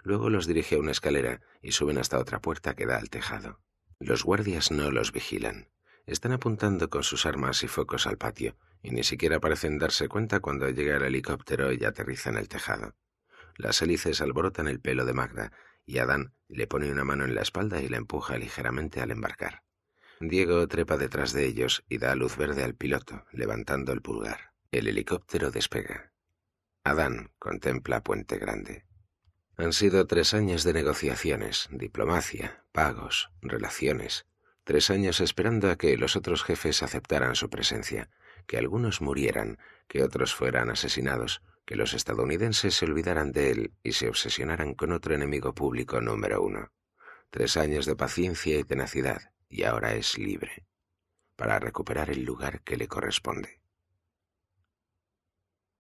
Luego los dirige a una escalera y suben hasta otra puerta que da al tejado. Los guardias no los vigilan. Están apuntando con sus armas y focos al patio, y ni siquiera parecen darse cuenta cuando llega el helicóptero y aterriza en el tejado. Las hélices alborotan el pelo de Magda y Adán le pone una mano en la espalda y la empuja ligeramente al embarcar. Diego trepa detrás de ellos y da luz verde al piloto, levantando el pulgar. El helicóptero despega. Adán contempla Puente Grande. Han sido tres años de negociaciones, diplomacia, pagos, relaciones, tres años esperando a que los otros jefes aceptaran su presencia, que algunos murieran, que otros fueran asesinados, que los estadounidenses se olvidaran de él y se obsesionaran con otro enemigo público número uno. Tres años de paciencia y tenacidad, y ahora es libre, para recuperar el lugar que le corresponde.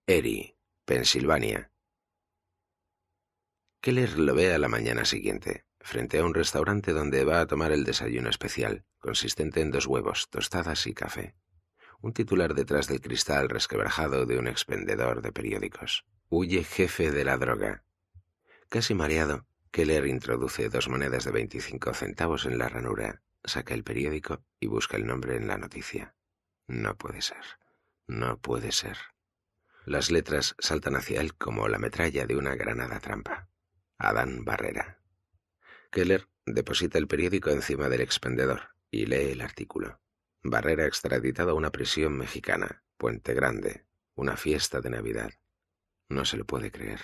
Erie, Pensilvania. Keller lo ve a la mañana siguiente, frente a un restaurante donde va a tomar el desayuno especial, consistente en dos huevos, tostadas y café un titular detrás del cristal resquebrajado de un expendedor de periódicos. Huye jefe de la droga. Casi mareado, Keller introduce dos monedas de 25 centavos en la ranura, saca el periódico y busca el nombre en la noticia. No puede ser. No puede ser. Las letras saltan hacia él como la metralla de una granada trampa. Adán Barrera. Keller deposita el periódico encima del expendedor y lee el artículo. Barrera extraditado a una prisión mexicana, Puente Grande, una fiesta de Navidad. No se lo puede creer.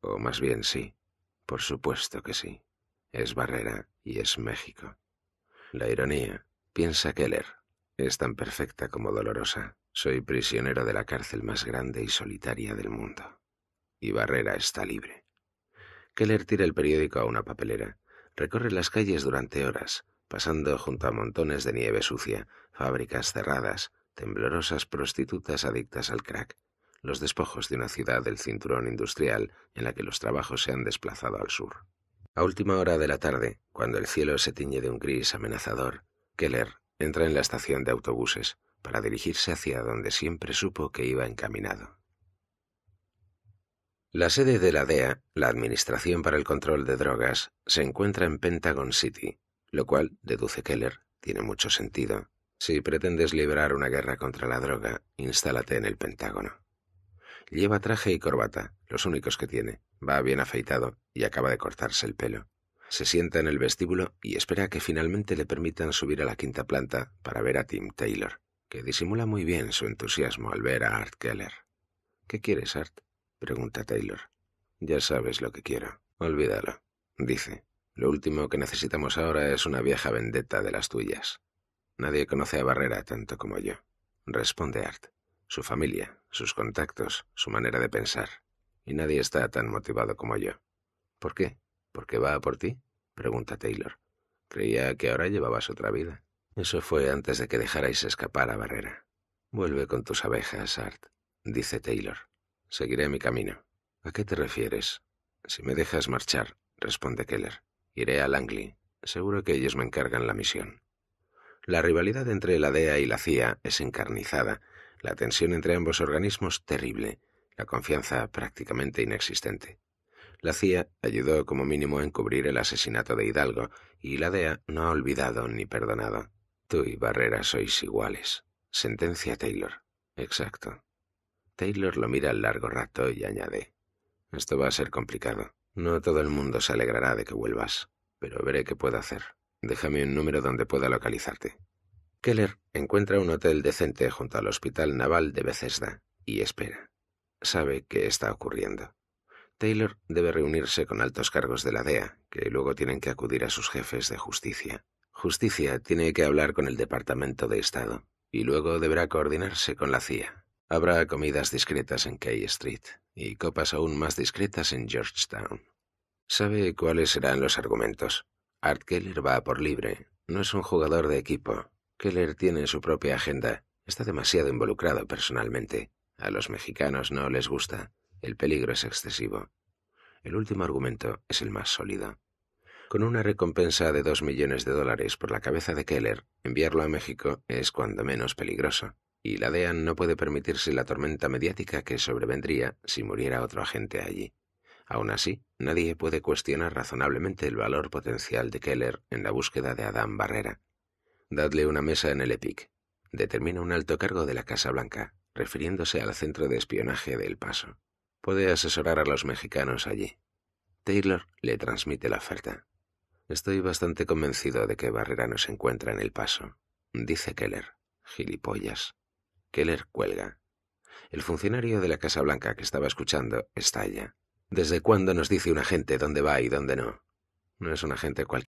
O más bien sí. Por supuesto que sí. Es Barrera y es México. La ironía, piensa Keller, es tan perfecta como dolorosa. Soy prisionero de la cárcel más grande y solitaria del mundo. Y Barrera está libre. Keller tira el periódico a una papelera. Recorre las calles durante horas, pasando junto a montones de nieve sucia, fábricas cerradas, temblorosas prostitutas adictas al crack, los despojos de una ciudad del cinturón industrial en la que los trabajos se han desplazado al sur. A última hora de la tarde, cuando el cielo se tiñe de un gris amenazador, Keller entra en la estación de autobuses para dirigirse hacia donde siempre supo que iba encaminado. La sede de la DEA, la Administración para el Control de Drogas, se encuentra en Pentagon City, lo cual, deduce Keller, tiene mucho sentido. Si pretendes librar una guerra contra la droga, instálate en el Pentágono. Lleva traje y corbata, los únicos que tiene. Va bien afeitado y acaba de cortarse el pelo. Se sienta en el vestíbulo y espera a que finalmente le permitan subir a la quinta planta para ver a Tim Taylor, que disimula muy bien su entusiasmo al ver a Art Keller. ¿Qué quieres, Art? pregunta Taylor. Ya sabes lo que quiero. Olvídalo, dice, lo último que necesitamos ahora es una vieja vendetta de las tuyas. Nadie conoce a Barrera tanto como yo, responde Art. Su familia, sus contactos, su manera de pensar. Y nadie está tan motivado como yo. ¿Por qué? ¿Porque va por ti? pregunta Taylor. Creía que ahora llevabas otra vida. Eso fue antes de que dejarais escapar a Barrera. Vuelve con tus abejas, Art, dice Taylor. Seguiré mi camino. ¿A qué te refieres? Si me dejas marchar, responde Keller. Iré a Langley. Seguro que ellos me encargan la misión. La rivalidad entre la DEA y la CIA es encarnizada, la tensión entre ambos organismos terrible, la confianza prácticamente inexistente. La CIA ayudó como mínimo a encubrir el asesinato de Hidalgo y la DEA no ha olvidado ni perdonado. Tú y Barrera sois iguales. Sentencia Taylor. Exacto. Taylor lo mira al largo rato y añade. Esto va a ser complicado. No todo el mundo se alegrará de que vuelvas, pero veré qué puedo hacer. Déjame un número donde pueda localizarte. Keller encuentra un hotel decente junto al Hospital Naval de Bethesda y espera. Sabe qué está ocurriendo. Taylor debe reunirse con altos cargos de la DEA, que luego tienen que acudir a sus jefes de justicia. Justicia tiene que hablar con el Departamento de Estado y luego deberá coordinarse con la CIA. Habrá comidas discretas en Key Street y copas aún más discretas en Georgetown. Sabe cuáles serán los argumentos. Art Keller va por libre. No es un jugador de equipo. Keller tiene su propia agenda. Está demasiado involucrado personalmente. A los mexicanos no les gusta. El peligro es excesivo. El último argumento es el más sólido. Con una recompensa de dos millones de dólares por la cabeza de Keller, enviarlo a México es cuando menos peligroso y la DEAN no puede permitirse la tormenta mediática que sobrevendría si muriera otro agente allí. Aún así, nadie puede cuestionar razonablemente el valor potencial de Keller en la búsqueda de Adán Barrera. Dadle una mesa en el EPIC. Determina un alto cargo de la Casa Blanca, refiriéndose al centro de espionaje del Paso. Puede asesorar a los mexicanos allí. Taylor le transmite la oferta. Estoy bastante convencido de que Barrera no se encuentra en el Paso, dice Keller. Gilipollas. Keller cuelga. El funcionario de la Casa Blanca que estaba escuchando estalla. ¿Desde cuándo nos dice un agente dónde va y dónde no? No es un agente cualquiera.